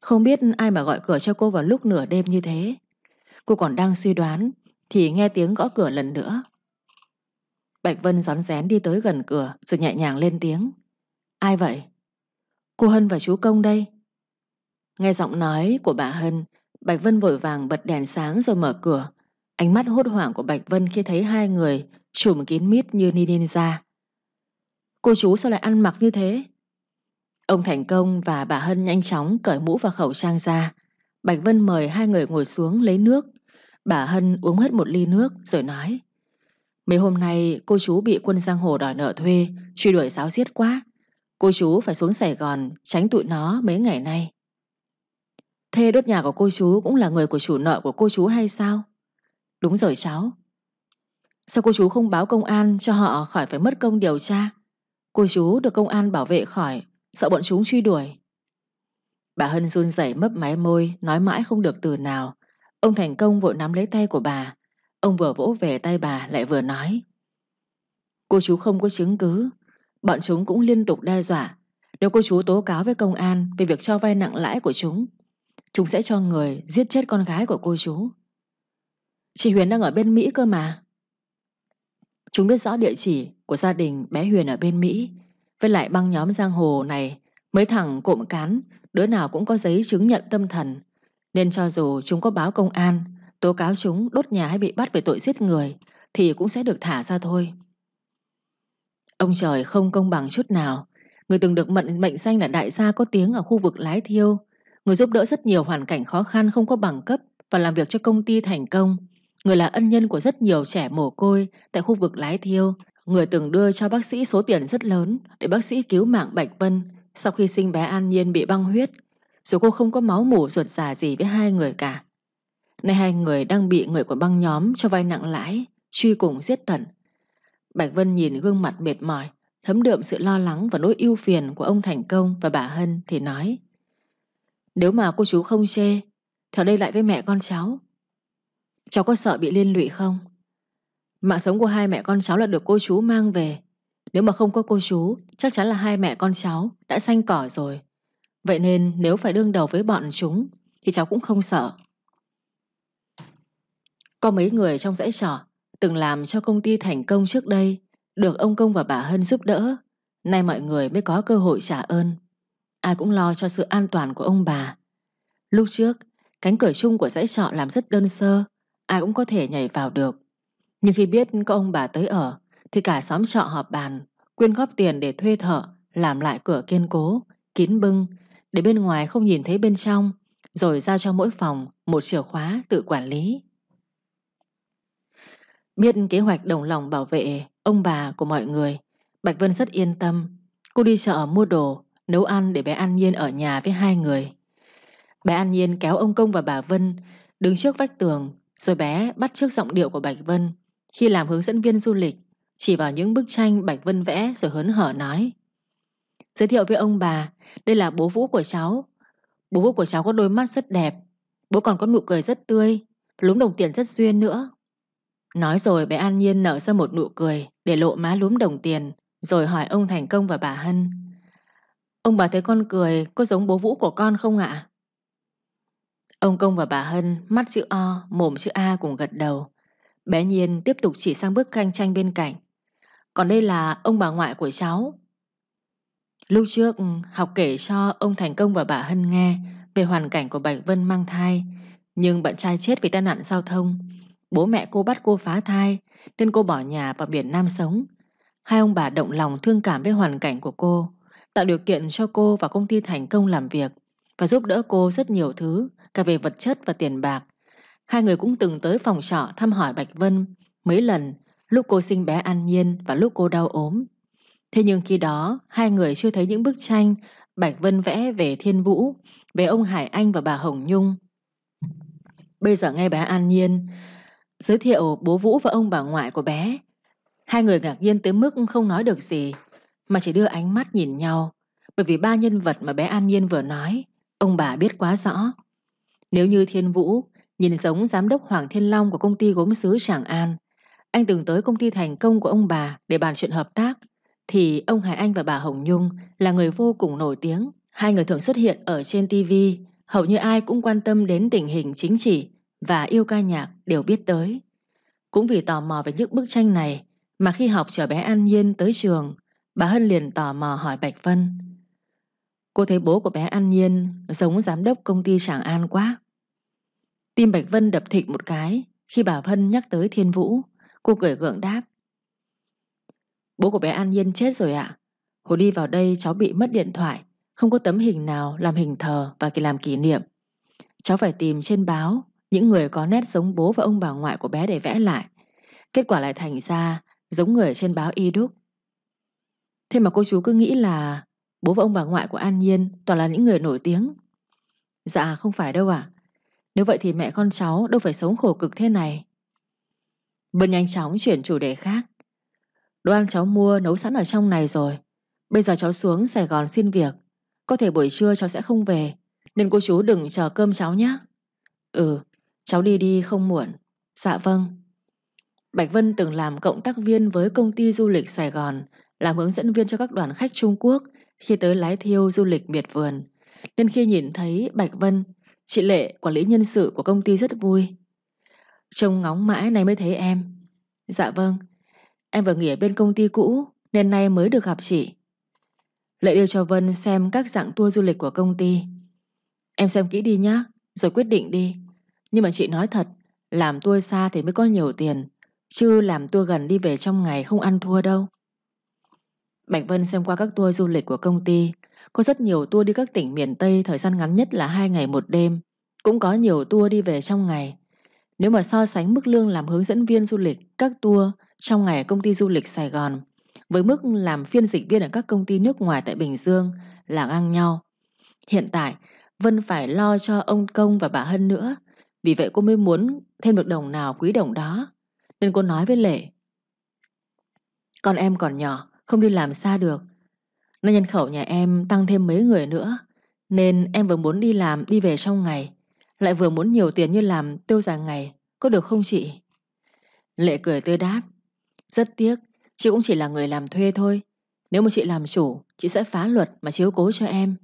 Không biết ai mà gọi cửa cho cô vào lúc nửa đêm như thế. Cô còn đang suy đoán thì nghe tiếng gõ cửa lần nữa. Bạch Vân rón rén đi tới gần cửa rồi nhẹ nhàng lên tiếng. Ai vậy? Cô Hân và chú Công đây. Nghe giọng nói của bà Hân, Bạch Vân vội vàng bật đèn sáng rồi mở cửa. Ánh mắt hốt hoảng của Bạch Vân khi thấy hai người trùm kín mít như ninja. Cô chú sao lại ăn mặc như thế? Ông Thành Công và bà Hân nhanh chóng cởi mũ và khẩu trang ra. Bạch Vân mời hai người ngồi xuống lấy nước. Bà Hân uống hết một ly nước rồi nói Mấy hôm nay cô chú bị quân giang hồ đòi nợ thuê, truy đuổi giáo giết quá. Cô chú phải xuống Sài Gòn tránh tụi nó mấy ngày nay. Thê đốt nhà của cô chú cũng là người của chủ nợ của cô chú hay sao? Đúng rồi cháu. Sao cô chú không báo công an cho họ khỏi phải mất công điều tra? Cô chú được công an bảo vệ khỏi, sợ bọn chúng truy đuổi. Bà Hân run rẩy mấp máy môi, nói mãi không được từ nào. Ông Thành Công vội nắm lấy tay của bà, Ông vừa vỗ về tay bà lại vừa nói Cô chú không có chứng cứ Bọn chúng cũng liên tục đe dọa Nếu cô chú tố cáo với công an Về việc cho vay nặng lãi của chúng Chúng sẽ cho người giết chết con gái của cô chú Chị Huyền đang ở bên Mỹ cơ mà Chúng biết rõ địa chỉ của gia đình bé Huyền ở bên Mỹ Với lại băng nhóm giang hồ này mới thẳng cộm cán Đứa nào cũng có giấy chứng nhận tâm thần Nên cho dù chúng có báo công an Tố cáo chúng đốt nhà hay bị bắt về tội giết người thì cũng sẽ được thả ra thôi. Ông trời không công bằng chút nào. Người từng được mệnh, mệnh danh là đại gia có tiếng ở khu vực lái thiêu. Người giúp đỡ rất nhiều hoàn cảnh khó khăn không có bằng cấp và làm việc cho công ty thành công. Người là ân nhân của rất nhiều trẻ mồ côi tại khu vực lái thiêu. Người từng đưa cho bác sĩ số tiền rất lớn để bác sĩ cứu mạng Bạch Vân sau khi sinh bé An Nhiên bị băng huyết. Dù cô không có máu mủ ruột già gì với hai người cả. Nay hai người đang bị người của băng nhóm cho vay nặng lãi, truy cùng giết tận. Bạch Vân nhìn gương mặt mệt mỏi, thấm đượm sự lo lắng và nỗi ưu phiền của ông Thành Công và bà Hân thì nói. Nếu mà cô chú không chê, theo đây lại với mẹ con cháu. Cháu có sợ bị liên lụy không? Mạng sống của hai mẹ con cháu là được cô chú mang về. Nếu mà không có cô chú, chắc chắn là hai mẹ con cháu đã xanh cỏ rồi. Vậy nên nếu phải đương đầu với bọn chúng, thì cháu cũng không sợ. Có mấy người trong dãy trọ từng làm cho công ty thành công trước đây, được ông Công và bà Hân giúp đỡ. Nay mọi người mới có cơ hội trả ơn. Ai cũng lo cho sự an toàn của ông bà. Lúc trước, cánh cửa chung của dãy trọ làm rất đơn sơ, ai cũng có thể nhảy vào được. Nhưng khi biết có ông bà tới ở, thì cả xóm trọ họp bàn, quyên góp tiền để thuê thợ, làm lại cửa kiên cố, kín bưng, để bên ngoài không nhìn thấy bên trong, rồi giao cho mỗi phòng một chìa khóa tự quản lý. Biết kế hoạch đồng lòng bảo vệ ông bà của mọi người, Bạch Vân rất yên tâm. Cô đi chợ mua đồ, nấu ăn để bé An Nhiên ở nhà với hai người. Bé An Nhiên kéo ông Công và bà Vân đứng trước vách tường, rồi bé bắt trước giọng điệu của Bạch Vân. Khi làm hướng dẫn viên du lịch, chỉ vào những bức tranh Bạch Vân vẽ rồi hớn hở nói. Giới thiệu với ông bà, đây là bố Vũ của cháu. Bố Vũ của cháu có đôi mắt rất đẹp, bố còn có nụ cười rất tươi, lúng đồng tiền rất duyên nữa. Nói rồi bé An Nhiên nở ra một nụ cười để lộ má lúm đồng tiền rồi hỏi ông Thành Công và bà Hân. Ông bà thấy con cười có giống bố Vũ của con không ạ? Ông Công và bà Hân mắt chữ O, mồm chữ A cùng gật đầu. Bé Nhiên tiếp tục chỉ sang bức khanh tranh bên cạnh. Còn đây là ông bà ngoại của cháu. Lúc trước ừ, học kể cho ông Thành Công và bà Hân nghe về hoàn cảnh của Bạch Vân mang thai nhưng bạn trai chết vì tai nạn giao thông Bố mẹ cô bắt cô phá thai nên cô bỏ nhà vào biển Nam sống. Hai ông bà động lòng thương cảm với hoàn cảnh của cô, tạo điều kiện cho cô vào công ty thành công làm việc và giúp đỡ cô rất nhiều thứ, cả về vật chất và tiền bạc. Hai người cũng từng tới phòng trọ thăm hỏi Bạch Vân mấy lần lúc cô sinh bé An Nhiên và lúc cô đau ốm. Thế nhưng khi đó, hai người chưa thấy những bức tranh Bạch Vân vẽ về Thiên Vũ, về ông Hải Anh và bà Hồng Nhung. Bây giờ nghe bé An Nhiên giới thiệu bố Vũ và ông bà ngoại của bé. Hai người ngạc nhiên tới mức không nói được gì, mà chỉ đưa ánh mắt nhìn nhau, bởi vì ba nhân vật mà bé An Nhiên vừa nói, ông bà biết quá rõ. Nếu như Thiên Vũ nhìn giống giám đốc Hoàng Thiên Long của công ty gốm sứ Tràng An, anh từng tới công ty thành công của ông bà để bàn chuyện hợp tác, thì ông Hải Anh và bà Hồng Nhung là người vô cùng nổi tiếng. Hai người thường xuất hiện ở trên TV, hầu như ai cũng quan tâm đến tình hình chính trị và yêu ca nhạc đều biết tới. Cũng vì tò mò về những bức tranh này mà khi học trở bé An Nhiên tới trường, bà Hân liền tò mò hỏi Bạch Vân. Cô thấy bố của bé An Nhiên giống giám đốc công ty Tràng An quá. Tim Bạch Vân đập thịt một cái khi bà Vân nhắc tới Thiên Vũ. Cô cười gượng đáp. Bố của bé An Nhiên chết rồi ạ. À? Hồi đi vào đây cháu bị mất điện thoại, không có tấm hình nào làm hình thờ và làm kỷ niệm. Cháu phải tìm trên báo những người có nét giống bố và ông bà ngoại của bé để vẽ lại. Kết quả lại thành ra giống người trên báo y đúc. Thế mà cô chú cứ nghĩ là bố và ông bà ngoại của An Nhiên toàn là những người nổi tiếng. Dạ không phải đâu ạ. À. Nếu vậy thì mẹ con cháu đâu phải sống khổ cực thế này. Vân nhanh chóng chuyển chủ đề khác. Đồ ăn cháu mua nấu sẵn ở trong này rồi. Bây giờ cháu xuống Sài Gòn xin việc. Có thể buổi trưa cháu sẽ không về. Nên cô chú đừng chờ cơm cháu nhé. Ừ, Cháu đi đi không muộn. Dạ vâng. Bạch Vân từng làm cộng tác viên với công ty du lịch Sài Gòn, làm hướng dẫn viên cho các đoàn khách Trung Quốc khi tới lái thiêu du lịch miệt vườn. Nên khi nhìn thấy Bạch Vân, chị Lệ, quản lý nhân sự của công ty rất vui. Trông ngóng mãi nay mới thấy em. Dạ vâng, em vừa nghỉ ở bên công ty cũ nên nay mới được gặp chị. Lệ đưa cho Vân xem các dạng tour du lịch của công ty. Em xem kỹ đi nhá, rồi quyết định đi. Nhưng mà chị nói thật, làm tour xa thì mới có nhiều tiền, chứ làm tour gần đi về trong ngày không ăn thua đâu. Bạch Vân xem qua các tour du lịch của công ty, có rất nhiều tour đi các tỉnh miền Tây thời gian ngắn nhất là 2 ngày một đêm, cũng có nhiều tour đi về trong ngày. Nếu mà so sánh mức lương làm hướng dẫn viên du lịch các tour trong ngày ở công ty du lịch Sài Gòn với mức làm phiên dịch viên ở các công ty nước ngoài tại Bình Dương là ngang nhau. Hiện tại, Vân phải lo cho ông Công và bà Hân nữa, vì vậy cô mới muốn thêm được đồng nào quý đồng đó. Nên cô nói với Lệ. Con em còn nhỏ, không đi làm xa được. nên nhân khẩu nhà em tăng thêm mấy người nữa. Nên em vừa muốn đi làm đi về trong ngày. Lại vừa muốn nhiều tiền như làm tiêu dài ngày. Có được không chị? Lệ cười tươi đáp. Rất tiếc, chị cũng chỉ là người làm thuê thôi. Nếu mà chị làm chủ, chị sẽ phá luật mà chiếu cố cho em.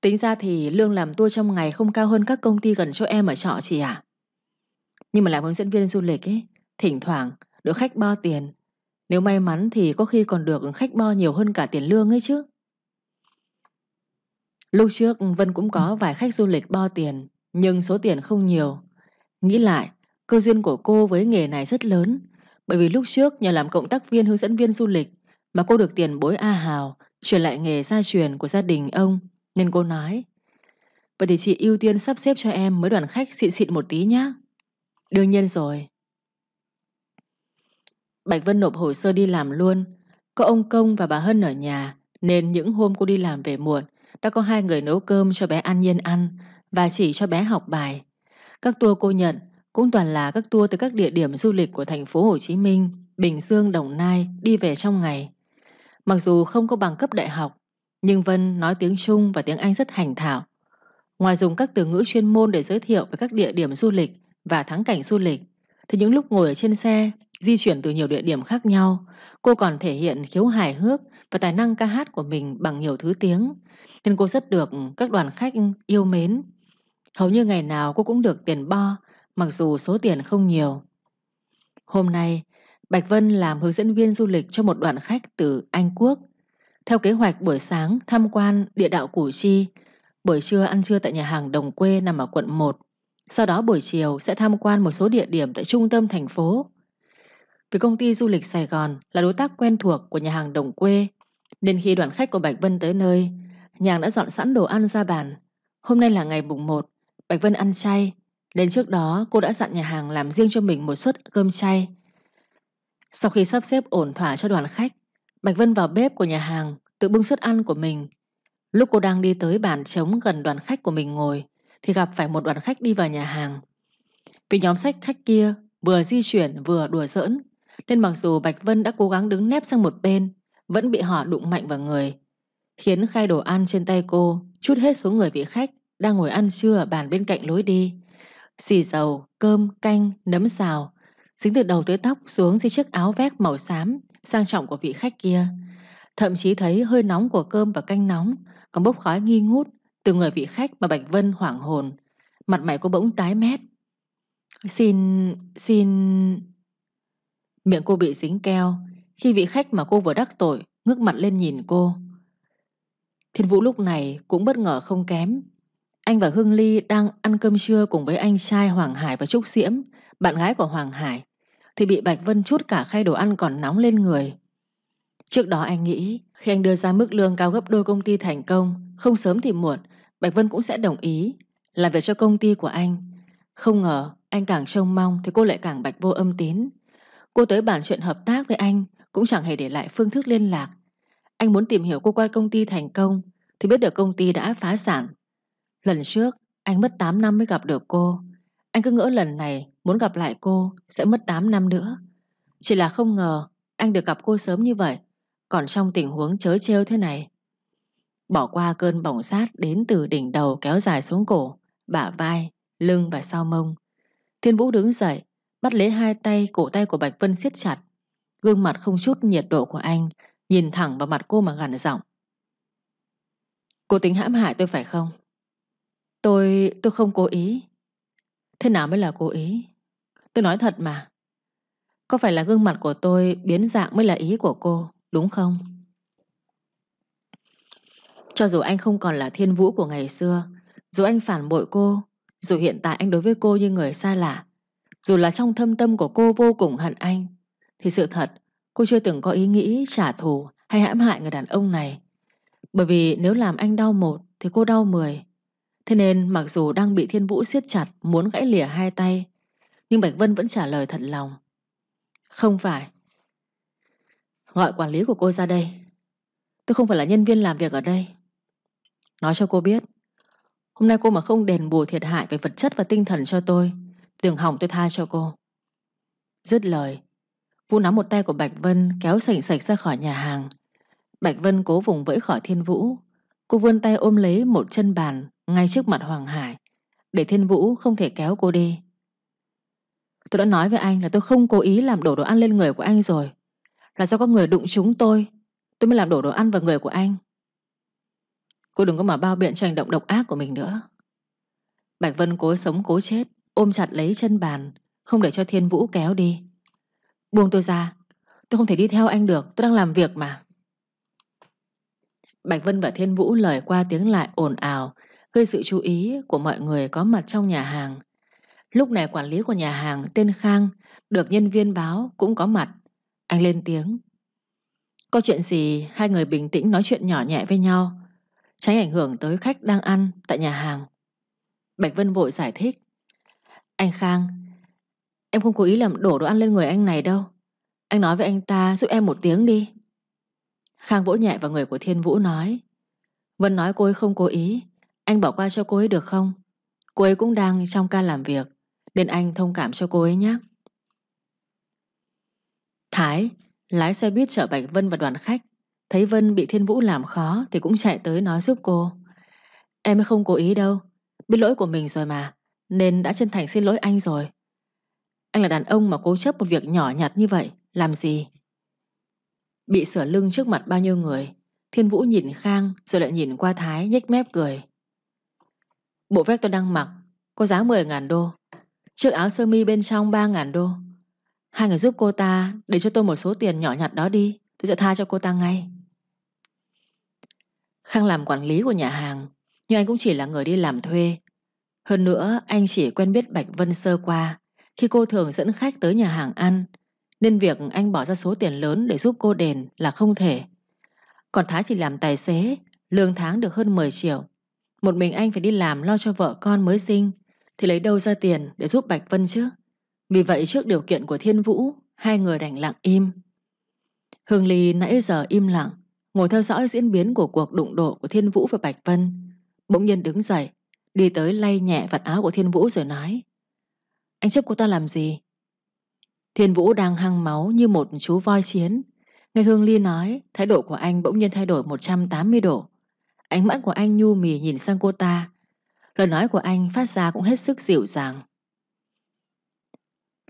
Tính ra thì lương làm tour trong ngày không cao hơn các công ty gần chỗ em ở trọ chị ạ Nhưng mà làm hướng dẫn viên du lịch ấy, thỉnh thoảng được khách bo tiền. Nếu may mắn thì có khi còn được khách bo nhiều hơn cả tiền lương ấy chứ. Lúc trước Vân cũng có vài khách du lịch bo tiền, nhưng số tiền không nhiều. Nghĩ lại, cơ duyên của cô với nghề này rất lớn, bởi vì lúc trước nhờ làm cộng tác viên hướng dẫn viên du lịch mà cô được tiền bối A Hào chuyển lại nghề gia truyền của gia đình ông nên cô nói Vậy thì chị ưu tiên sắp xếp cho em mấy đoàn khách xịn xịn một tí nhá Đương nhiên rồi Bạch Vân nộp hồ sơ đi làm luôn Có ông Công và bà Hân ở nhà Nên những hôm cô đi làm về muộn Đã có hai người nấu cơm cho bé An Nhiên ăn Và chỉ cho bé học bài Các tour cô nhận cũng toàn là các tour từ các địa điểm du lịch của thành phố Hồ Chí Minh, Bình Dương, Đồng Nai đi về trong ngày. Mặc dù không có bằng cấp đại học, nhưng Vân nói tiếng Trung và tiếng Anh rất hành thảo. Ngoài dùng các từ ngữ chuyên môn để giới thiệu về các địa điểm du lịch và thắng cảnh du lịch, thì những lúc ngồi ở trên xe, di chuyển từ nhiều địa điểm khác nhau, cô còn thể hiện khiếu hài hước và tài năng ca hát của mình bằng nhiều thứ tiếng, nên cô rất được các đoàn khách yêu mến. Hầu như ngày nào cô cũng được tiền bo, mặc dù số tiền không nhiều. Hôm nay, Bạch Vân làm hướng dẫn viên du lịch cho một đoàn khách từ Anh Quốc – theo kế hoạch buổi sáng tham quan địa đạo Củ Chi, buổi trưa ăn trưa tại nhà hàng Đồng Quê nằm ở quận 1. Sau đó buổi chiều sẽ tham quan một số địa điểm tại trung tâm thành phố. Vì công ty du lịch Sài Gòn là đối tác quen thuộc của nhà hàng Đồng Quê, nên khi đoàn khách của Bạch Vân tới nơi, nhà hàng đã dọn sẵn đồ ăn ra bàn. Hôm nay là ngày mùng 1, Bạch Vân ăn chay. Đến trước đó, cô đã dặn nhà hàng làm riêng cho mình một suất cơm chay. Sau khi sắp xếp ổn thỏa cho đoàn khách, Bạch Vân vào bếp của nhà hàng, tự bưng suất ăn của mình. Lúc cô đang đi tới bàn trống gần đoàn khách của mình ngồi, thì gặp phải một đoàn khách đi vào nhà hàng. Vì nhóm sách khách kia vừa di chuyển vừa đùa giỡn, nên mặc dù Bạch Vân đã cố gắng đứng nép sang một bên, vẫn bị họ đụng mạnh vào người, khiến khai đồ ăn trên tay cô chút hết số người vị khách đang ngồi ăn trưa ở bàn bên cạnh lối đi. Xì dầu, cơm, canh, nấm xào dính từ đầu tới tóc xuống dưới chiếc áo vét màu xám, sang trọng của vị khách kia. Thậm chí thấy hơi nóng của cơm và canh nóng, còn bốc khói nghi ngút từ người vị khách mà Bạch Vân hoảng hồn. Mặt mày cô bỗng tái mét. Xin... xin... Miệng cô bị dính keo khi vị khách mà cô vừa đắc tội ngước mặt lên nhìn cô. Thiên Vũ lúc này cũng bất ngờ không kém. Anh và Hương Ly đang ăn cơm trưa cùng với anh trai Hoàng Hải và Trúc Diễm bạn gái của Hoàng Hải, thì bị Bạch Vân chút cả khay đồ ăn còn nóng lên người. Trước đó anh nghĩ, khi anh đưa ra mức lương cao gấp đôi công ty thành công, không sớm thì muộn, Bạch Vân cũng sẽ đồng ý, làm việc cho công ty của anh. Không ngờ, anh càng trông mong thì cô lại càng bạch vô âm tín. Cô tới bàn chuyện hợp tác với anh, cũng chẳng hề để lại phương thức liên lạc. Anh muốn tìm hiểu cô qua công ty thành công, thì biết được công ty đã phá sản. Lần trước, anh mất 8 năm mới gặp được cô. Anh cứ ngỡ lần này Muốn gặp lại cô sẽ mất 8 năm nữa. Chỉ là không ngờ anh được gặp cô sớm như vậy, còn trong tình huống chớ trêu thế này. Bỏ qua cơn bỏng sát đến từ đỉnh đầu kéo dài xuống cổ, bả vai, lưng và sau mông. Thiên Vũ đứng dậy, bắt lấy hai tay cổ tay của Bạch Vân siết chặt. Gương mặt không chút nhiệt độ của anh, nhìn thẳng vào mặt cô mà gằn giọng. Cô tính hãm hại tôi phải không? Tôi, tôi không cố ý. Thế nào mới là cố ý? Tôi nói thật mà. Có phải là gương mặt của tôi biến dạng mới là ý của cô, đúng không? Cho dù anh không còn là thiên vũ của ngày xưa, dù anh phản bội cô, dù hiện tại anh đối với cô như người xa lạ, dù là trong thâm tâm của cô vô cùng hận anh, thì sự thật cô chưa từng có ý nghĩ trả thù hay hãm hại người đàn ông này. Bởi vì nếu làm anh đau một thì cô đau mười. Thế nên mặc dù đang bị thiên vũ siết chặt muốn gãy lìa hai tay, nhưng Bạch Vân vẫn trả lời thật lòng. Không phải. Gọi quản lý của cô ra đây. Tôi không phải là nhân viên làm việc ở đây. Nói cho cô biết, hôm nay cô mà không đền bù thiệt hại về vật chất và tinh thần cho tôi, tưởng hỏng tôi tha cho cô. Dứt lời, Vũ nắm một tay của Bạch Vân kéo sảnh sạch ra khỏi nhà hàng. Bạch Vân cố vùng vẫy khỏi Thiên Vũ. Cô vươn tay ôm lấy một chân bàn ngay trước mặt Hoàng Hải, để Thiên Vũ không thể kéo cô đi. Tôi đã nói với anh là tôi không cố ý làm đổ đồ ăn lên người của anh rồi. Là do có người đụng chúng tôi, tôi mới làm đổ đồ ăn vào người của anh. Cô đừng có mà bao biện cho hành động độc ác của mình nữa. Bạch Vân cố sống cố chết, ôm chặt lấy chân bàn, không để cho Thiên Vũ kéo đi. Buông tôi ra, tôi không thể đi theo anh được, tôi đang làm việc mà. Bạch Vân và Thiên Vũ lời qua tiếng lại ồn ào, gây sự chú ý của mọi người có mặt trong nhà hàng. Lúc này quản lý của nhà hàng tên Khang được nhân viên báo cũng có mặt. Anh lên tiếng. Có chuyện gì hai người bình tĩnh nói chuyện nhỏ nhẹ với nhau tránh ảnh hưởng tới khách đang ăn tại nhà hàng. Bạch Vân vội giải thích. Anh Khang, em không cố ý làm đổ đồ ăn lên người anh này đâu. Anh nói với anh ta giúp em một tiếng đi. Khang vỗ nhẹ vào người của Thiên Vũ nói. Vân nói cô ấy không cố ý, anh bỏ qua cho cô ấy được không? Cô ấy cũng đang trong ca làm việc nên anh thông cảm cho cô ấy nhé. Thái, lái xe buýt chở Bạch Vân và đoàn khách, thấy Vân bị Thiên Vũ làm khó thì cũng chạy tới nói giúp cô. Em không cố ý đâu, biết lỗi của mình rồi mà, nên đã chân thành xin lỗi anh rồi. Anh là đàn ông mà cố chấp một việc nhỏ nhặt như vậy, làm gì? Bị sửa lưng trước mặt bao nhiêu người, Thiên Vũ nhìn Khang rồi lại nhìn qua Thái nhếch mép cười. Bộ vest tôi đang mặc có giá 10.000 đô, Chiếc áo sơ mi bên trong 3.000 đô Hai người giúp cô ta Để cho tôi một số tiền nhỏ nhặt đó đi Tôi sẽ tha cho cô ta ngay Khang làm quản lý của nhà hàng Nhưng anh cũng chỉ là người đi làm thuê Hơn nữa anh chỉ quen biết Bạch Vân sơ qua Khi cô thường dẫn khách tới nhà hàng ăn Nên việc anh bỏ ra số tiền lớn Để giúp cô đền là không thể Còn Thái chỉ làm tài xế Lương tháng được hơn 10 triệu Một mình anh phải đi làm lo cho vợ con mới sinh thì lấy đâu ra tiền để giúp Bạch Vân chứ? Vì vậy trước điều kiện của Thiên Vũ, hai người đành lặng im. Hương Ly nãy giờ im lặng, ngồi theo dõi diễn biến của cuộc đụng độ của Thiên Vũ và Bạch Vân. Bỗng nhiên đứng dậy, đi tới lay nhẹ vạt áo của Thiên Vũ rồi nói. Anh chấp cô ta làm gì? Thiên Vũ đang hăng máu như một chú voi chiến. Nghe Hương Ly nói, thái độ của anh bỗng nhiên thay đổi 180 độ. Ánh mắt của anh nhu mì nhìn sang cô ta, Lời nói của anh phát ra cũng hết sức dịu dàng.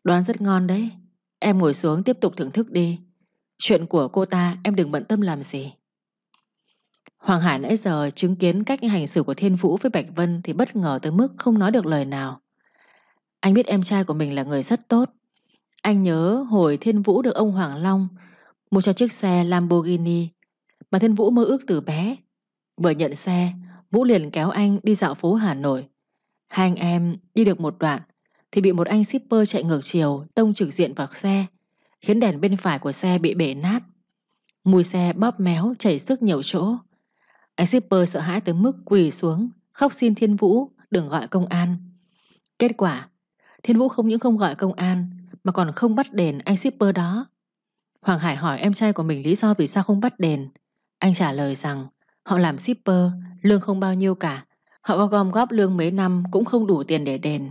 Đoán rất ngon đấy. Em ngồi xuống tiếp tục thưởng thức đi. Chuyện của cô ta em đừng bận tâm làm gì. Hoàng Hải nãy giờ chứng kiến cách hành xử của Thiên Vũ với Bạch Vân thì bất ngờ tới mức không nói được lời nào. Anh biết em trai của mình là người rất tốt. Anh nhớ hồi Thiên Vũ được ông Hoàng Long mua cho chiếc xe Lamborghini mà Thiên Vũ mơ ước từ bé. Vừa nhận xe, Vũ liền kéo anh đi dạo phố Hà Nội. Hai anh em đi được một đoạn thì bị một anh shipper chạy ngược chiều tông trực diện vào xe, khiến đèn bên phải của xe bị bể nát. Mùi xe bóp méo chảy sức nhiều chỗ. Anh shipper sợ hãi tới mức quỳ xuống, khóc xin Thiên Vũ đừng gọi công an. Kết quả, Thiên Vũ không những không gọi công an mà còn không bắt đền anh shipper đó. Hoàng Hải hỏi em trai của mình lý do vì sao không bắt đền. Anh trả lời rằng Họ làm shipper, lương không bao nhiêu cả. Họ có gom góp lương mấy năm cũng không đủ tiền để đền.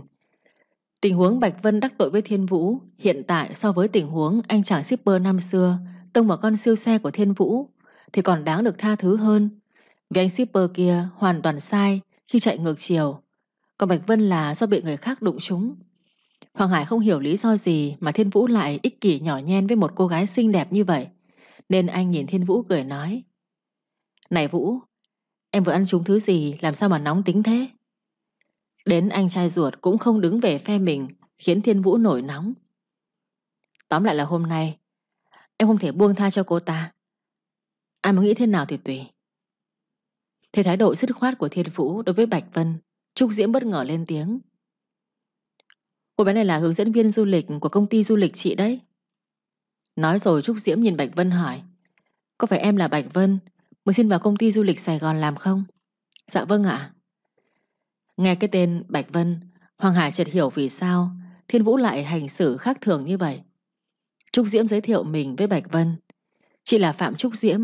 Tình huống Bạch Vân đắc tội với Thiên Vũ hiện tại so với tình huống anh chàng shipper năm xưa tông vào con siêu xe của Thiên Vũ thì còn đáng được tha thứ hơn. Vì anh shipper kia hoàn toàn sai khi chạy ngược chiều. Còn Bạch Vân là do bị người khác đụng trúng. Hoàng Hải không hiểu lý do gì mà Thiên Vũ lại ích kỷ nhỏ nhen với một cô gái xinh đẹp như vậy. Nên anh nhìn Thiên Vũ cười nói này Vũ, em vừa ăn trúng thứ gì làm sao mà nóng tính thế? Đến anh trai ruột cũng không đứng về phe mình khiến Thiên Vũ nổi nóng. Tóm lại là hôm nay, em không thể buông tha cho cô ta. Ai mà nghĩ thế nào thì tùy. Thế thái độ dứt khoát của Thiên Vũ đối với Bạch Vân, Trúc Diễm bất ngờ lên tiếng. Cô bé này là hướng dẫn viên du lịch của công ty du lịch chị đấy. Nói rồi Trúc Diễm nhìn Bạch Vân hỏi, có phải em là Bạch Vân Muốn xin vào công ty du lịch Sài Gòn làm không? Dạ vâng ạ. Nghe cái tên Bạch Vân, Hoàng Hải chợt hiểu vì sao Thiên Vũ lại hành xử khác thường như vậy. Trúc Diễm giới thiệu mình với Bạch Vân. Chị là Phạm Trúc Diễm,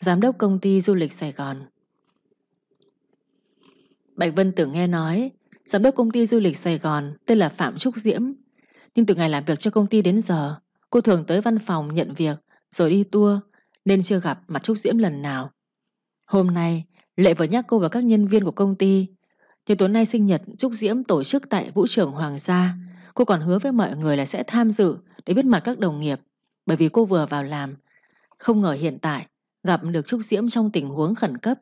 giám đốc công ty du lịch Sài Gòn. Bạch Vân tưởng nghe nói, giám đốc công ty du lịch Sài Gòn tên là Phạm Trúc Diễm. Nhưng từ ngày làm việc cho công ty đến giờ, cô thường tới văn phòng nhận việc rồi đi tour nên chưa gặp mặt Trúc Diễm lần nào. Hôm nay, Lệ vừa nhắc cô và các nhân viên của công ty. Nhưng tối nay sinh nhật Trúc Diễm tổ chức tại Vũ trưởng Hoàng gia. Cô còn hứa với mọi người là sẽ tham dự để biết mặt các đồng nghiệp. Bởi vì cô vừa vào làm. Không ngờ hiện tại, gặp được Trúc Diễm trong tình huống khẩn cấp.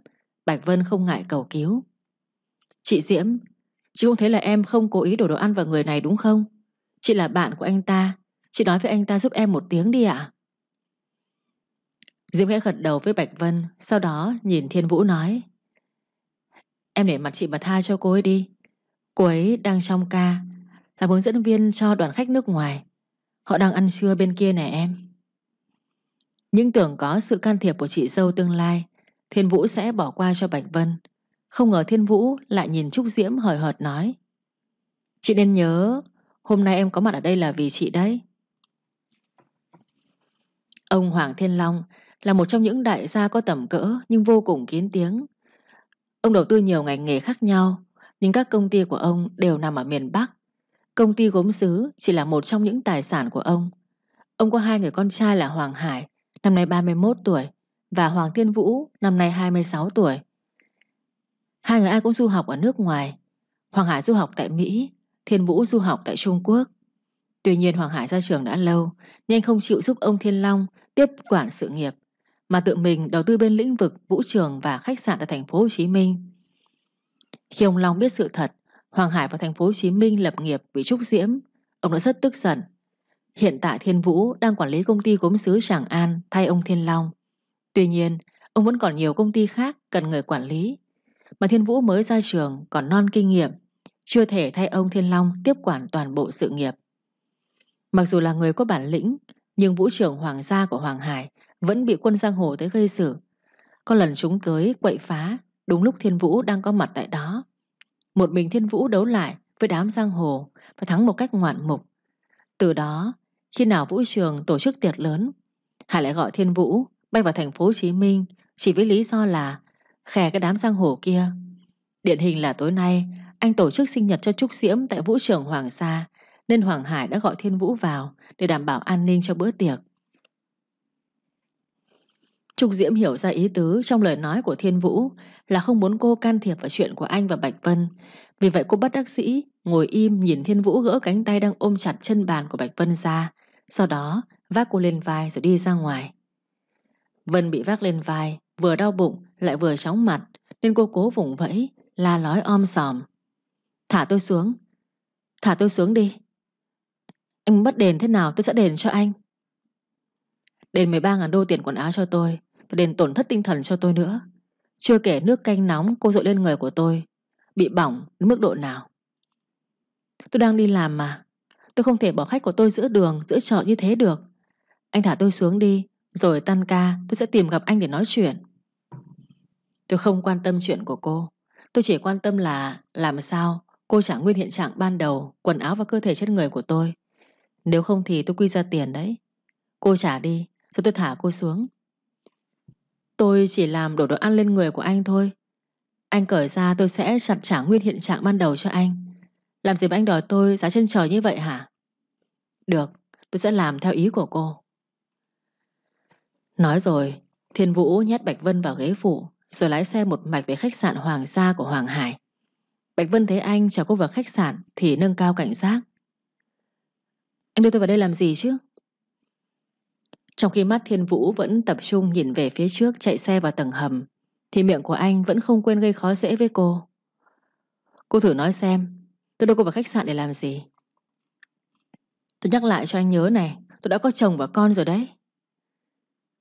Bạch Vân không ngại cầu cứu. Chị Diễm, chị cũng thấy là em không cố ý đổ đồ ăn vào người này đúng không? Chị là bạn của anh ta. Chị nói với anh ta giúp em một tiếng đi ạ. À? Diệp khẽ gật đầu với Bạch Vân Sau đó nhìn Thiên Vũ nói Em để mặt chị mà tha cho cô ấy đi Cô ấy đang trong ca Là hướng dẫn viên cho đoàn khách nước ngoài Họ đang ăn trưa bên kia nè em Những tưởng có sự can thiệp của chị dâu tương lai Thiên Vũ sẽ bỏ qua cho Bạch Vân Không ngờ Thiên Vũ lại nhìn Trúc Diễm hời hợt nói Chị nên nhớ Hôm nay em có mặt ở đây là vì chị đấy Ông Hoàng Thiên Long là một trong những đại gia có tầm cỡ nhưng vô cùng kín tiếng. Ông đầu tư nhiều ngành nghề khác nhau, nhưng các công ty của ông đều nằm ở miền Bắc. Công ty gốm xứ chỉ là một trong những tài sản của ông. Ông có hai người con trai là Hoàng Hải, năm nay 31 tuổi, và Hoàng Thiên Vũ, năm nay 26 tuổi. Hai người ai cũng du học ở nước ngoài. Hoàng Hải du học tại Mỹ, Thiên Vũ du học tại Trung Quốc. Tuy nhiên Hoàng Hải ra trường đã lâu, nên không chịu giúp ông Thiên Long tiếp quản sự nghiệp mà tự mình đầu tư bên lĩnh vực vũ trường và khách sạn ở thành phố Hồ Chí Minh. Khi ông Long biết sự thật, Hoàng Hải vào thành phố Hồ Chí Minh lập nghiệp vì Trúc Diễm, ông đã rất tức giận. Hiện tại Thiên Vũ đang quản lý công ty gốm sứ Tràng An thay ông Thiên Long. Tuy nhiên, ông vẫn còn nhiều công ty khác cần người quản lý. Mà Thiên Vũ mới ra trường còn non kinh nghiệm, chưa thể thay ông Thiên Long tiếp quản toàn bộ sự nghiệp. Mặc dù là người có bản lĩnh, nhưng vũ trưởng hoàng gia của Hoàng Hải vẫn bị quân giang hồ tới gây sự. Có lần chúng tới quậy phá, đúng lúc Thiên Vũ đang có mặt tại đó. Một mình Thiên Vũ đấu lại với đám giang hồ và thắng một cách ngoạn mục. Từ đó, khi nào Vũ Trường tổ chức tiệc lớn, Hải lại gọi Thiên Vũ bay vào thành phố Hồ Chí Minh chỉ với lý do là khè cái đám giang hồ kia. Điển hình là tối nay, anh tổ chức sinh nhật cho Trúc Diễm tại Vũ Trường Hoàng Sa, nên Hoàng Hải đã gọi Thiên Vũ vào để đảm bảo an ninh cho bữa tiệc. Trục Diễm hiểu ra ý tứ trong lời nói của Thiên Vũ là không muốn cô can thiệp vào chuyện của anh và Bạch Vân. Vì vậy cô bắt đắc sĩ ngồi im nhìn Thiên Vũ gỡ cánh tay đang ôm chặt chân bàn của Bạch Vân ra. Sau đó vác cô lên vai rồi đi ra ngoài. Vân bị vác lên vai, vừa đau bụng lại vừa chóng mặt nên cô cố vùng vẫy, la lói om sòm. Thả tôi xuống, thả tôi xuống đi. Anh bất đền thế nào tôi sẽ đền cho anh. Đền 13.000 đô tiền quần áo cho tôi và đền tổn thất tinh thần cho tôi nữa. Chưa kể nước canh nóng cô dội lên người của tôi, bị bỏng đến mức độ nào. Tôi đang đi làm mà, tôi không thể bỏ khách của tôi giữa đường, giữa chợ như thế được. Anh thả tôi xuống đi, rồi tan ca tôi sẽ tìm gặp anh để nói chuyện. Tôi không quan tâm chuyện của cô, tôi chỉ quan tâm là làm sao cô trả nguyên hiện trạng ban đầu, quần áo và cơ thể chất người của tôi. Nếu không thì tôi quy ra tiền đấy. Cô trả đi, rồi tôi thả cô xuống, Tôi chỉ làm đổ đồ ăn lên người của anh thôi. Anh cởi ra tôi sẽ chặt trả nguyên hiện trạng ban đầu cho anh. Làm gì mà anh đòi tôi giá chân trời như vậy hả? Được, tôi sẽ làm theo ý của cô. Nói rồi, Thiên Vũ nhét Bạch Vân vào ghế phụ, rồi lái xe một mạch về khách sạn Hoàng gia của Hoàng Hải. Bạch Vân thấy anh chào cô vào khách sạn thì nâng cao cảnh giác. Anh đưa tôi vào đây làm gì chứ? Trong khi mắt Thiên Vũ vẫn tập trung nhìn về phía trước chạy xe vào tầng hầm, thì miệng của anh vẫn không quên gây khó dễ với cô. Cô thử nói xem, tôi đưa cô vào khách sạn để làm gì? Tôi nhắc lại cho anh nhớ này, tôi đã có chồng và con rồi đấy.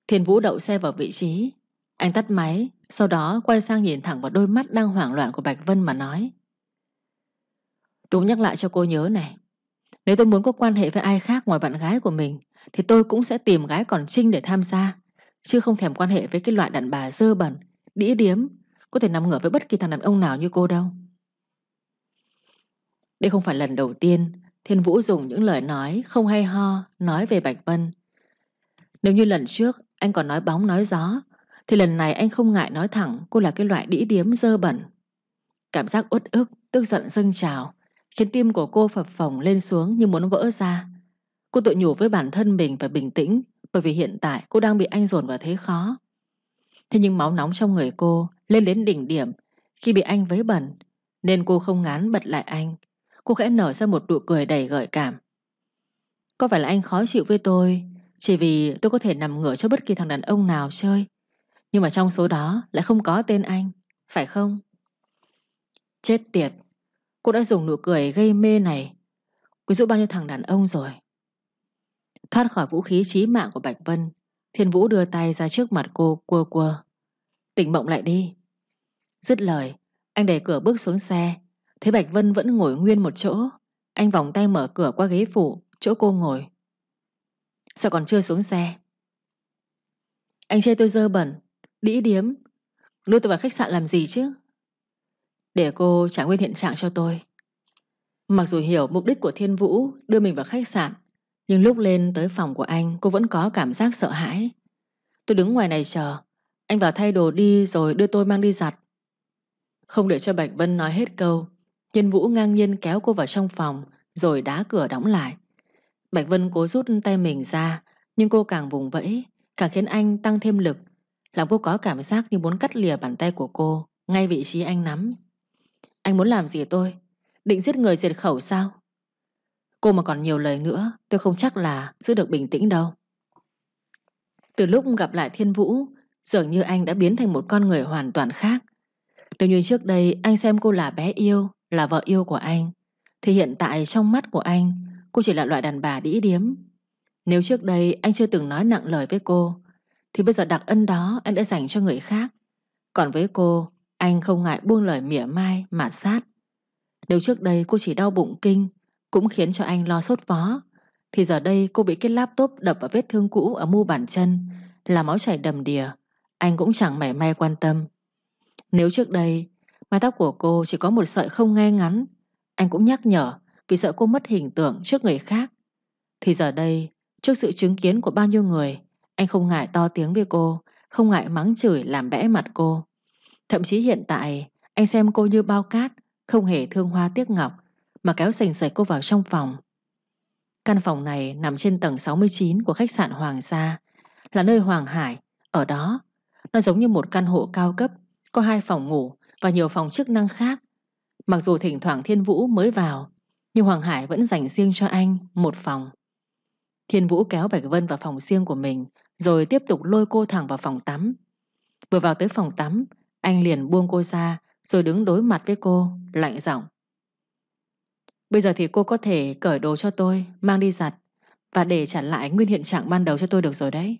Thiên Vũ đậu xe vào vị trí, anh tắt máy, sau đó quay sang nhìn thẳng vào đôi mắt đang hoảng loạn của Bạch Vân mà nói. Tôi nhắc lại cho cô nhớ này, nếu tôi muốn có quan hệ với ai khác ngoài bạn gái của mình thì tôi cũng sẽ tìm gái còn trinh để tham gia. Chứ không thèm quan hệ với cái loại đàn bà dơ bẩn, đĩ điếm, có thể nằm ngửa với bất kỳ thằng đàn ông nào như cô đâu. Đây không phải lần đầu tiên Thiên Vũ dùng những lời nói không hay ho nói về Bạch Vân. Nếu như lần trước anh còn nói bóng nói gió, thì lần này anh không ngại nói thẳng cô là cái loại đĩ điếm dơ bẩn. Cảm giác uất ức, tức giận dâng trào, khiến tim của cô phập phồng lên xuống như muốn vỡ ra. Cô tự nhủ với bản thân mình phải bình tĩnh bởi vì hiện tại cô đang bị anh dồn vào thế khó. Thế nhưng máu nóng trong người cô lên đến đỉnh điểm khi bị anh vấy bẩn nên cô không ngán bật lại anh. Cô khẽ nở ra một nụ cười đầy gợi cảm. Có phải là anh khó chịu với tôi chỉ vì tôi có thể nằm ngửa cho bất kỳ thằng đàn ông nào chơi nhưng mà trong số đó lại không có tên anh, phải không? Chết tiệt, cô đã dùng nụ cười gây mê này quyến rũ bao nhiêu thằng đàn ông rồi Thoát khỏi vũ khí chí mạng của Bạch Vân, Thiên Vũ đưa tay ra trước mặt cô cua cua. Tỉnh mộng lại đi. Dứt lời, anh để cửa bước xuống xe, thấy Bạch Vân vẫn ngồi nguyên một chỗ. Anh vòng tay mở cửa qua ghế phụ, chỗ cô ngồi. Sao còn chưa xuống xe? Anh chê tôi dơ bẩn, đĩ điếm. Đưa tôi vào khách sạn làm gì chứ? Để cô trả nguyên hiện trạng cho tôi. Mặc dù hiểu mục đích của Thiên Vũ đưa mình vào khách sạn nhưng lúc lên tới phòng của anh Cô vẫn có cảm giác sợ hãi Tôi đứng ngoài này chờ Anh vào thay đồ đi rồi đưa tôi mang đi giặt Không để cho Bạch Vân nói hết câu Nhân Vũ ngang nhiên kéo cô vào trong phòng Rồi đá cửa đóng lại Bạch Vân cố rút tay mình ra Nhưng cô càng vùng vẫy Càng khiến anh tăng thêm lực Làm cô có cảm giác như muốn cắt lìa bàn tay của cô Ngay vị trí anh nắm Anh muốn làm gì tôi Định giết người diệt khẩu sao Cô mà còn nhiều lời nữa Tôi không chắc là giữ được bình tĩnh đâu Từ lúc gặp lại Thiên Vũ Dường như anh đã biến thành một con người hoàn toàn khác Nếu như trước đây Anh xem cô là bé yêu Là vợ yêu của anh Thì hiện tại trong mắt của anh Cô chỉ là loại đàn bà đĩ điếm Nếu trước đây anh chưa từng nói nặng lời với cô Thì bây giờ đặc ân đó Anh đã dành cho người khác Còn với cô Anh không ngại buông lời mỉa mai, mạt sát Nếu trước đây cô chỉ đau bụng kinh cũng khiến cho anh lo sốt vó. Thì giờ đây cô bị cái laptop đập vào vết thương cũ ở mu bàn chân, là máu chảy đầm đìa, anh cũng chẳng mảy may quan tâm. Nếu trước đây, mái tóc của cô chỉ có một sợi không ngay ngắn, anh cũng nhắc nhở vì sợ cô mất hình tượng trước người khác. Thì giờ đây, trước sự chứng kiến của bao nhiêu người, anh không ngại to tiếng với cô, không ngại mắng chửi làm bẽ mặt cô. Thậm chí hiện tại, anh xem cô như bao cát, không hề thương hoa tiếc ngọc, mà kéo sành sạch cô vào trong phòng. Căn phòng này nằm trên tầng 69 của khách sạn Hoàng Sa, là nơi Hoàng Hải. Ở đó, nó giống như một căn hộ cao cấp, có hai phòng ngủ và nhiều phòng chức năng khác. Mặc dù thỉnh thoảng Thiên Vũ mới vào, nhưng Hoàng Hải vẫn dành riêng cho anh một phòng. Thiên Vũ kéo Bạch Vân vào phòng riêng của mình, rồi tiếp tục lôi cô thẳng vào phòng tắm. Vừa vào tới phòng tắm, anh liền buông cô ra, rồi đứng đối mặt với cô, lạnh giọng. Bây giờ thì cô có thể cởi đồ cho tôi, mang đi giặt và để trả lại nguyên hiện trạng ban đầu cho tôi được rồi đấy.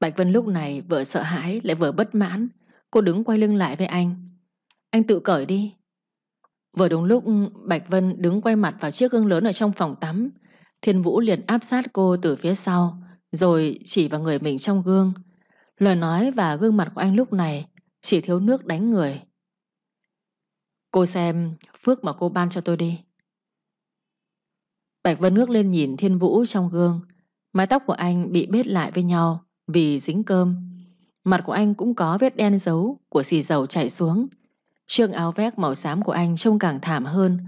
Bạch Vân lúc này vừa sợ hãi lại vừa bất mãn. Cô đứng quay lưng lại với anh. Anh tự cởi đi. Vừa đúng lúc ừ, Bạch Vân đứng quay mặt vào chiếc gương lớn ở trong phòng tắm. Thiên Vũ liền áp sát cô từ phía sau rồi chỉ vào người mình trong gương. Lời nói và gương mặt của anh lúc này chỉ thiếu nước đánh người. Cô xem phước mà cô ban cho tôi đi. Bạch Vân ngước lên nhìn Thiên Vũ trong gương. Mái tóc của anh bị bết lại với nhau vì dính cơm. Mặt của anh cũng có vết đen dấu của xì dầu chảy xuống. Chiếc áo vest màu xám của anh trông càng thảm hơn,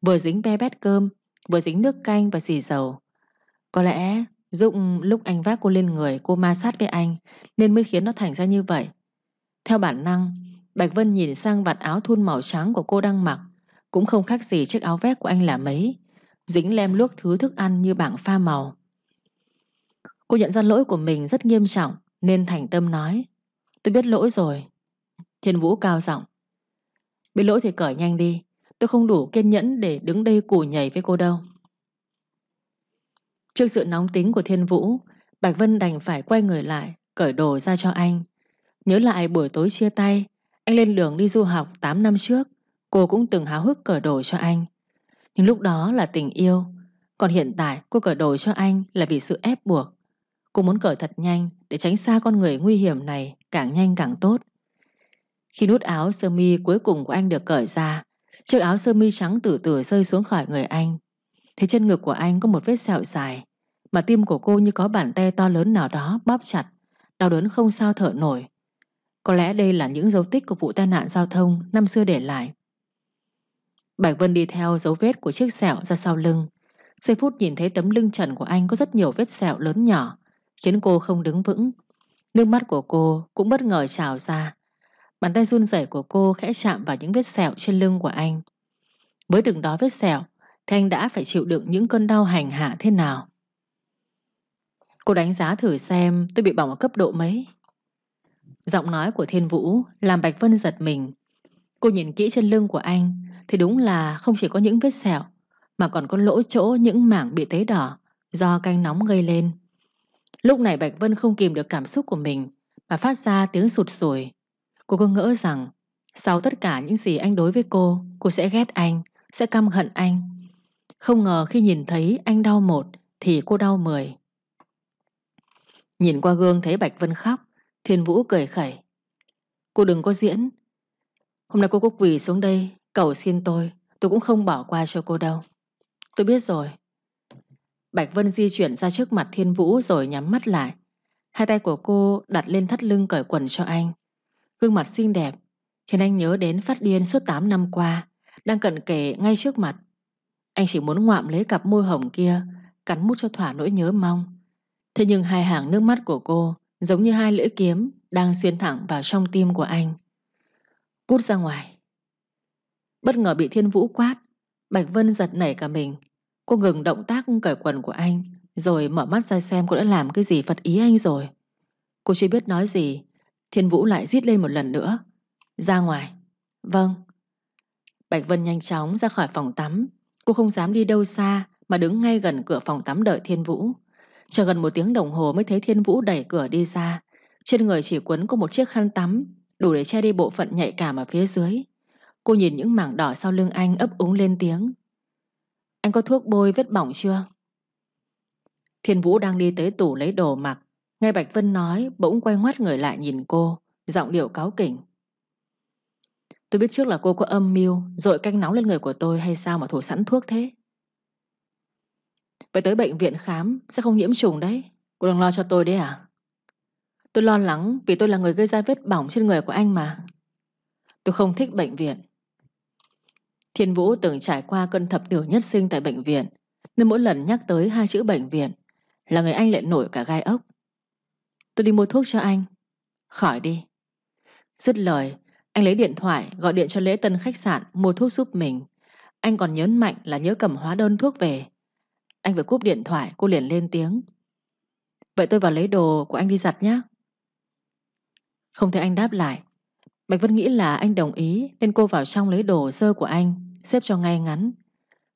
vừa dính be bét cơm, vừa dính nước canh và xì dầu. Có lẽ Dũng lúc anh vác cô lên người cô ma sát với anh nên mới khiến nó thành ra như vậy. Theo bản năng, Bạch Vân nhìn sang vạt áo thun màu trắng của cô đang mặc, cũng không khác gì chiếc áo vest của anh là mấy, dính lem luốc thứ thức ăn như bảng pha màu. Cô nhận ra lỗi của mình rất nghiêm trọng nên thành tâm nói Tôi biết lỗi rồi. Thiên Vũ cao giọng Biết lỗi thì cởi nhanh đi, tôi không đủ kiên nhẫn để đứng đây củ nhảy với cô đâu. Trước sự nóng tính của Thiên Vũ, Bạch Vân đành phải quay người lại, cởi đồ ra cho anh. Nhớ lại buổi tối chia tay, anh lên đường đi du học 8 năm trước, cô cũng từng háo hức cởi đồ cho anh. Nhưng lúc đó là tình yêu, còn hiện tại cô cởi đồ cho anh là vì sự ép buộc. Cô muốn cởi thật nhanh để tránh xa con người nguy hiểm này càng nhanh càng tốt. Khi nút áo sơ mi cuối cùng của anh được cởi ra, chiếc áo sơ mi trắng từ từ rơi xuống khỏi người anh. Thế chân ngực của anh có một vết sẹo dài, mà tim của cô như có bàn tay to lớn nào đó bóp chặt, đau đớn không sao thở nổi. Có lẽ đây là những dấu tích của vụ tai nạn giao thông năm xưa để lại. Bạch Vân đi theo dấu vết của chiếc sẹo ra sau lưng. Giây phút nhìn thấy tấm lưng trần của anh có rất nhiều vết sẹo lớn nhỏ, khiến cô không đứng vững. Nước mắt của cô cũng bất ngờ trào ra. Bàn tay run rẩy của cô khẽ chạm vào những vết sẹo trên lưng của anh. Với từng đó vết sẹo, thì anh đã phải chịu đựng những cơn đau hành hạ thế nào. Cô đánh giá thử xem tôi bị bỏng ở cấp độ mấy. Giọng nói của Thiên Vũ làm Bạch Vân giật mình. Cô nhìn kỹ trên lưng của anh thì đúng là không chỉ có những vết sẹo mà còn có lỗ chỗ những mảng bị tế đỏ do canh nóng gây lên. Lúc này Bạch Vân không kìm được cảm xúc của mình mà phát ra tiếng sụt sùi. Cô cứ ngỡ rằng sau tất cả những gì anh đối với cô, cô sẽ ghét anh, sẽ căm hận anh. Không ngờ khi nhìn thấy anh đau một thì cô đau mười. Nhìn qua gương thấy Bạch Vân khóc, Thiên Vũ cười khẩy. Cô đừng có diễn. Hôm nay cô có quỳ xuống đây, cầu xin tôi, tôi cũng không bỏ qua cho cô đâu. Tôi biết rồi. Bạch Vân di chuyển ra trước mặt Thiên Vũ rồi nhắm mắt lại. Hai tay của cô đặt lên thắt lưng cởi quần cho anh. Gương mặt xinh đẹp, khiến anh nhớ đến phát điên suốt 8 năm qua, đang cận kề ngay trước mặt. Anh chỉ muốn ngoạm lấy cặp môi hồng kia, cắn mút cho thỏa nỗi nhớ mong. Thế nhưng hai hàng nước mắt của cô giống như hai lưỡi kiếm đang xuyên thẳng vào trong tim của anh. Cút ra ngoài. Bất ngờ bị thiên vũ quát, Bạch Vân giật nảy cả mình. Cô ngừng động tác cởi quần của anh, rồi mở mắt ra xem cô đã làm cái gì phật ý anh rồi. Cô chưa biết nói gì, thiên vũ lại rít lên một lần nữa. Ra ngoài. Vâng. Bạch Vân nhanh chóng ra khỏi phòng tắm. Cô không dám đi đâu xa mà đứng ngay gần cửa phòng tắm đợi thiên vũ. Chờ gần một tiếng đồng hồ mới thấy Thiên Vũ đẩy cửa đi ra. Trên người chỉ quấn có một chiếc khăn tắm, đủ để che đi bộ phận nhạy cảm ở phía dưới. Cô nhìn những mảng đỏ sau lưng anh ấp úng lên tiếng. Anh có thuốc bôi vết bỏng chưa? Thiên Vũ đang đi tới tủ lấy đồ mặc. Nghe Bạch Vân nói, bỗng quay ngoắt người lại nhìn cô, giọng điệu cáo kỉnh. Tôi biết trước là cô có âm mưu, rồi canh nóng lên người của tôi hay sao mà thủ sẵn thuốc thế? Vậy tới bệnh viện khám sẽ không nhiễm trùng đấy Cô đừng lo cho tôi đấy à Tôi lo lắng vì tôi là người gây ra vết bỏng trên người của anh mà Tôi không thích bệnh viện Thiên Vũ từng trải qua cơn thập tử nhất sinh tại bệnh viện Nên mỗi lần nhắc tới hai chữ bệnh viện Là người anh lại nổi cả gai ốc Tôi đi mua thuốc cho anh Khỏi đi Dứt lời Anh lấy điện thoại gọi điện cho lễ tân khách sạn Mua thuốc giúp mình Anh còn nhấn mạnh là nhớ cầm hóa đơn thuốc về anh vừa cúp điện thoại cô liền lên tiếng Vậy tôi vào lấy đồ của anh đi giặt nhé Không thấy anh đáp lại Bạch Vân nghĩ là anh đồng ý Nên cô vào trong lấy đồ sơ của anh Xếp cho ngay ngắn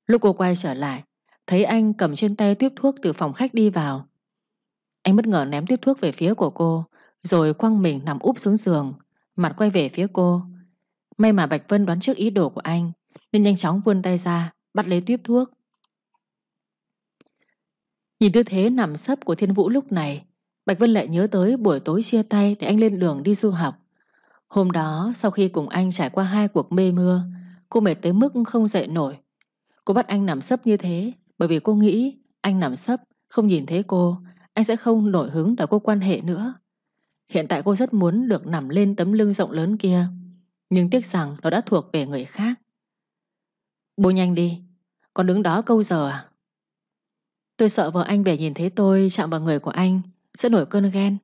Lúc cô quay trở lại Thấy anh cầm trên tay tuyếp thuốc từ phòng khách đi vào Anh bất ngờ ném tuyếp thuốc về phía của cô Rồi quăng mình nằm úp xuống giường Mặt quay về phía cô May mà Bạch Vân đoán trước ý đồ của anh Nên nhanh chóng vươn tay ra Bắt lấy tuyếp thuốc Nhìn tư thế nằm sấp của Thiên Vũ lúc này, Bạch Vân lại nhớ tới buổi tối chia tay để anh lên đường đi du học. Hôm đó, sau khi cùng anh trải qua hai cuộc mê mưa, cô mệt tới mức không dậy nổi. Cô bắt anh nằm sấp như thế bởi vì cô nghĩ anh nằm sấp, không nhìn thấy cô, anh sẽ không nổi hứng để cô quan hệ nữa. Hiện tại cô rất muốn được nằm lên tấm lưng rộng lớn kia, nhưng tiếc rằng nó đã thuộc về người khác. Bôi nhanh đi, còn đứng đó câu giờ à? Tôi sợ vợ anh về nhìn thấy tôi chạm vào người của anh Sẽ nổi cơn ghen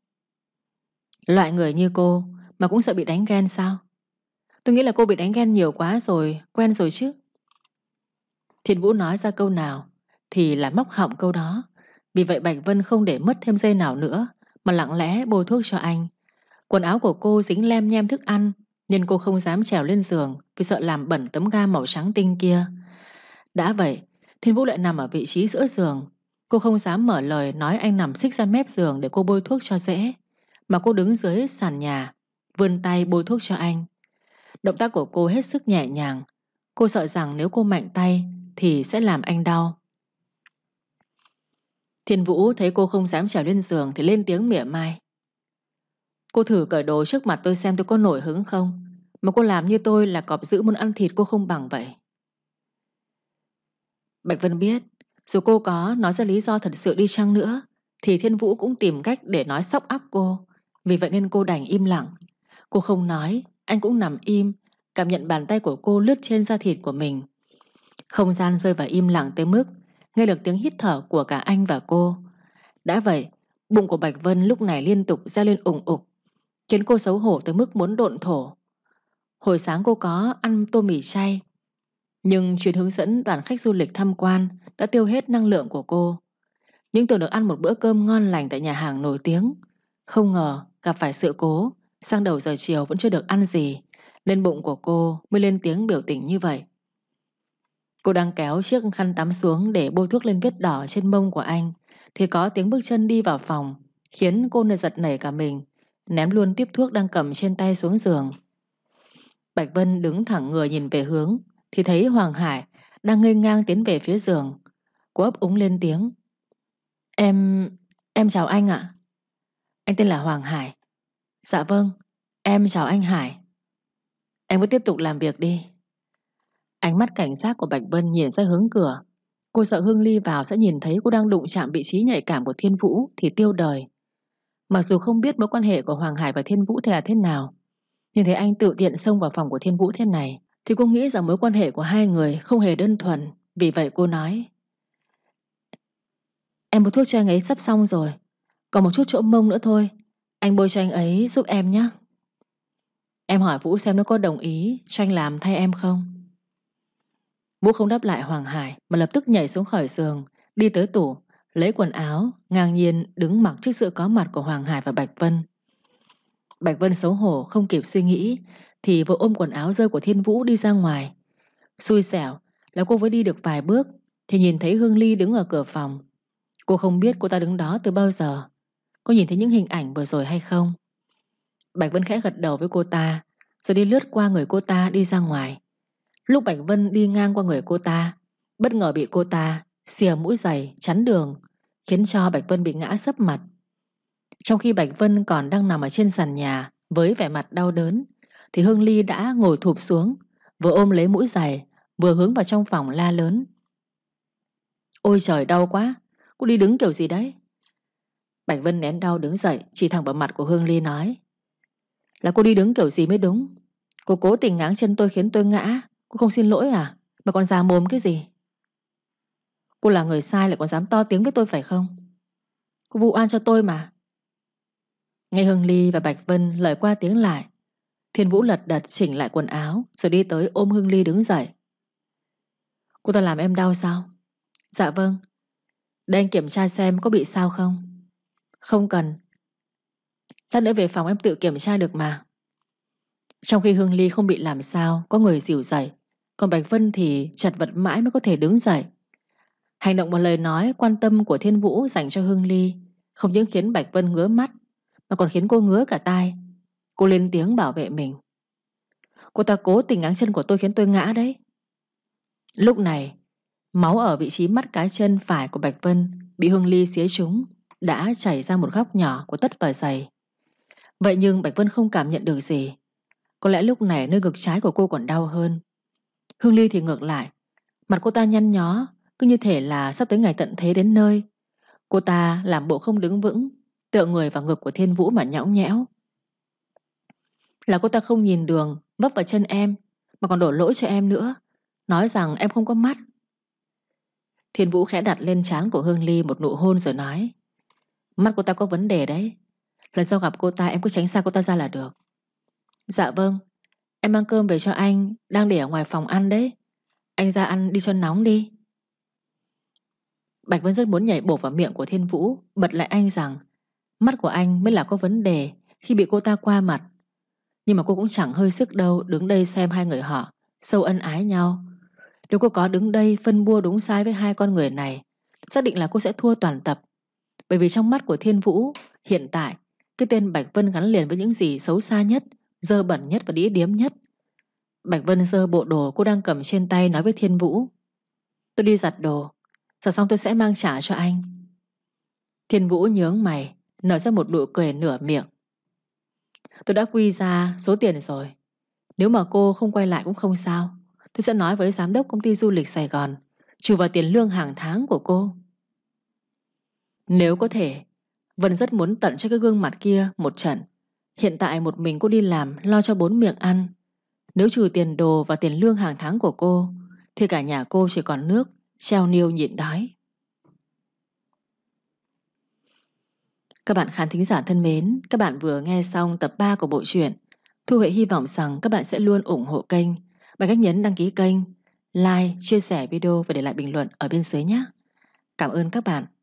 Loại người như cô Mà cũng sợ bị đánh ghen sao Tôi nghĩ là cô bị đánh ghen nhiều quá rồi Quen rồi chứ Thiên Vũ nói ra câu nào Thì lại móc họng câu đó Vì vậy Bạch Vân không để mất thêm giây nào nữa Mà lặng lẽ bôi thuốc cho anh Quần áo của cô dính lem nhem thức ăn Nên cô không dám trèo lên giường Vì sợ làm bẩn tấm ga màu trắng tinh kia Đã vậy Thiên Vũ lại nằm ở vị trí giữa giường Cô không dám mở lời nói anh nằm xích ra mép giường để cô bôi thuốc cho dễ. Mà cô đứng dưới sàn nhà, vươn tay bôi thuốc cho anh. Động tác của cô hết sức nhẹ nhàng. Cô sợ rằng nếu cô mạnh tay thì sẽ làm anh đau. Thiên Vũ thấy cô không dám trèo lên giường thì lên tiếng mỉa mai. Cô thử cởi đồ trước mặt tôi xem tôi có nổi hứng không. Mà cô làm như tôi là cọp giữ muốn ăn thịt cô không bằng vậy. Bạch Vân biết dù cô có nói ra lý do thật sự đi chăng nữa Thì Thiên Vũ cũng tìm cách để nói sóc áp cô Vì vậy nên cô đành im lặng Cô không nói Anh cũng nằm im Cảm nhận bàn tay của cô lướt trên da thịt của mình Không gian rơi vào im lặng tới mức Nghe được tiếng hít thở của cả anh và cô Đã vậy Bụng của Bạch Vân lúc này liên tục ra lên ủng ục Khiến cô xấu hổ tới mức muốn độn thổ Hồi sáng cô có ăn tô mì chay nhưng chuyến hướng dẫn đoàn khách du lịch tham quan đã tiêu hết năng lượng của cô. Những tưởng được ăn một bữa cơm ngon lành tại nhà hàng nổi tiếng. Không ngờ gặp phải sự cố, sang đầu giờ chiều vẫn chưa được ăn gì, nên bụng của cô mới lên tiếng biểu tình như vậy. Cô đang kéo chiếc khăn tắm xuống để bôi thuốc lên vết đỏ trên mông của anh, thì có tiếng bước chân đi vào phòng, khiến cô nơi giật nảy cả mình, ném luôn tiếp thuốc đang cầm trên tay xuống giường. Bạch Vân đứng thẳng người nhìn về hướng thì thấy Hoàng Hải đang ngây ngang tiến về phía giường. Cô ấp úng lên tiếng. Em... em chào anh ạ. Anh tên là Hoàng Hải. Dạ vâng, em chào anh Hải. Em cứ tiếp tục làm việc đi. Ánh mắt cảnh sát của Bạch Vân nhìn ra hướng cửa. Cô sợ Hương Ly vào sẽ nhìn thấy cô đang đụng chạm vị trí nhạy cảm của Thiên Vũ thì tiêu đời. Mặc dù không biết mối quan hệ của Hoàng Hải và Thiên Vũ thì là thế nào, nhưng thấy anh tự tiện xông vào phòng của Thiên Vũ thế này, thì cô nghĩ rằng mối quan hệ của hai người không hề đơn thuần. Vì vậy cô nói Em một thuốc cho anh ấy sắp xong rồi. Còn một chút chỗ mông nữa thôi. Anh bôi cho anh ấy giúp em nhé. Em hỏi Vũ xem nó có đồng ý cho anh làm thay em không. Vũ không đáp lại Hoàng Hải mà lập tức nhảy xuống khỏi giường, đi tới tủ, lấy quần áo, ngang nhiên đứng mặc trước sự có mặt của Hoàng Hải và Bạch Vân. Bạch Vân xấu hổ không kịp suy nghĩ thì vội ôm quần áo rơi của Thiên Vũ đi ra ngoài. Xui xẻo là cô mới đi được vài bước thì nhìn thấy Hương Ly đứng ở cửa phòng. Cô không biết cô ta đứng đó từ bao giờ. Cô nhìn thấy những hình ảnh vừa rồi hay không? Bạch Vân khẽ gật đầu với cô ta rồi đi lướt qua người cô ta đi ra ngoài. Lúc Bạch Vân đi ngang qua người cô ta bất ngờ bị cô ta xìa mũi giày chắn đường khiến cho Bạch Vân bị ngã sấp mặt. Trong khi Bạch Vân còn đang nằm ở trên sàn nhà với vẻ mặt đau đớn, thì Hương Ly đã ngồi thụp xuống, vừa ôm lấy mũi giày, vừa hướng vào trong phòng la lớn. Ôi trời đau quá, cô đi đứng kiểu gì đấy? Bạch Vân nén đau đứng dậy, chỉ thẳng vào mặt của Hương Ly nói. Là cô đi đứng kiểu gì mới đúng? Cô cố tình ngáng chân tôi khiến tôi ngã, cô không xin lỗi à? Mà còn già mồm cái gì? Cô là người sai lại còn dám to tiếng với tôi phải không? Cô vụ oan cho tôi mà. Nghe Hương Ly và Bạch Vân lời qua tiếng lại, Thiên Vũ lật đật chỉnh lại quần áo rồi đi tới ôm Hương Ly đứng dậy. Cô ta làm em đau sao? Dạ vâng. Để anh kiểm tra xem có bị sao không? Không cần. Lát nữa về phòng em tự kiểm tra được mà. Trong khi Hương Ly không bị làm sao, có người dịu dậy. Còn Bạch Vân thì chặt vật mãi mới có thể đứng dậy. Hành động và lời nói quan tâm của Thiên Vũ dành cho Hương Ly không những khiến Bạch Vân ngứa mắt mà còn khiến cô ngứa cả tai Cô lên tiếng bảo vệ mình Cô ta cố tình ngáng chân của tôi khiến tôi ngã đấy Lúc này Máu ở vị trí mắt cái chân phải của Bạch Vân Bị Hương Ly xía trúng Đã chảy ra một góc nhỏ của tất và giày Vậy nhưng Bạch Vân không cảm nhận được gì Có lẽ lúc này nơi ngực trái của cô còn đau hơn Hương Ly thì ngược lại Mặt cô ta nhăn nhó Cứ như thể là sắp tới ngày tận thế đến nơi Cô ta làm bộ không đứng vững tựa người vào ngực của Thiên Vũ mà nhõng nhẽo. Là cô ta không nhìn đường, vấp vào chân em, mà còn đổ lỗi cho em nữa, nói rằng em không có mắt. Thiên Vũ khẽ đặt lên trán của Hương Ly một nụ hôn rồi nói, mắt cô ta có vấn đề đấy, lần sau gặp cô ta em cứ tránh xa cô ta ra là được. Dạ vâng, em mang cơm về cho anh, đang để ở ngoài phòng ăn đấy. Anh ra ăn đi cho nóng đi. Bạch Vân rất muốn nhảy bổ vào miệng của Thiên Vũ, bật lại anh rằng Mắt của anh mới là có vấn đề khi bị cô ta qua mặt. Nhưng mà cô cũng chẳng hơi sức đâu đứng đây xem hai người họ sâu ân ái nhau. Nếu cô có đứng đây phân bua đúng sai với hai con người này, xác định là cô sẽ thua toàn tập. Bởi vì trong mắt của Thiên Vũ, hiện tại, cái tên Bạch Vân gắn liền với những gì xấu xa nhất, dơ bẩn nhất và đĩa điếm nhất. Bạch Vân dơ bộ đồ cô đang cầm trên tay nói với Thiên Vũ. Tôi đi giặt đồ, giặt xong tôi sẽ mang trả cho anh. Thiên Vũ nhướng mày, nở ra một nụ cười nửa miệng. Tôi đã quy ra số tiền rồi. Nếu mà cô không quay lại cũng không sao. Tôi sẽ nói với giám đốc công ty du lịch Sài Gòn, trừ vào tiền lương hàng tháng của cô. Nếu có thể, Vân rất muốn tận cho cái gương mặt kia một trận. Hiện tại một mình cô đi làm lo cho bốn miệng ăn. Nếu trừ tiền đồ và tiền lương hàng tháng của cô, thì cả nhà cô chỉ còn nước, treo niêu nhịn đói. Các bạn khán thính giả thân mến, các bạn vừa nghe xong tập 3 của bộ truyện. Thu Huệ hy vọng rằng các bạn sẽ luôn ủng hộ kênh bằng cách nhấn đăng ký kênh, like, chia sẻ video và để lại bình luận ở bên dưới nhé. Cảm ơn các bạn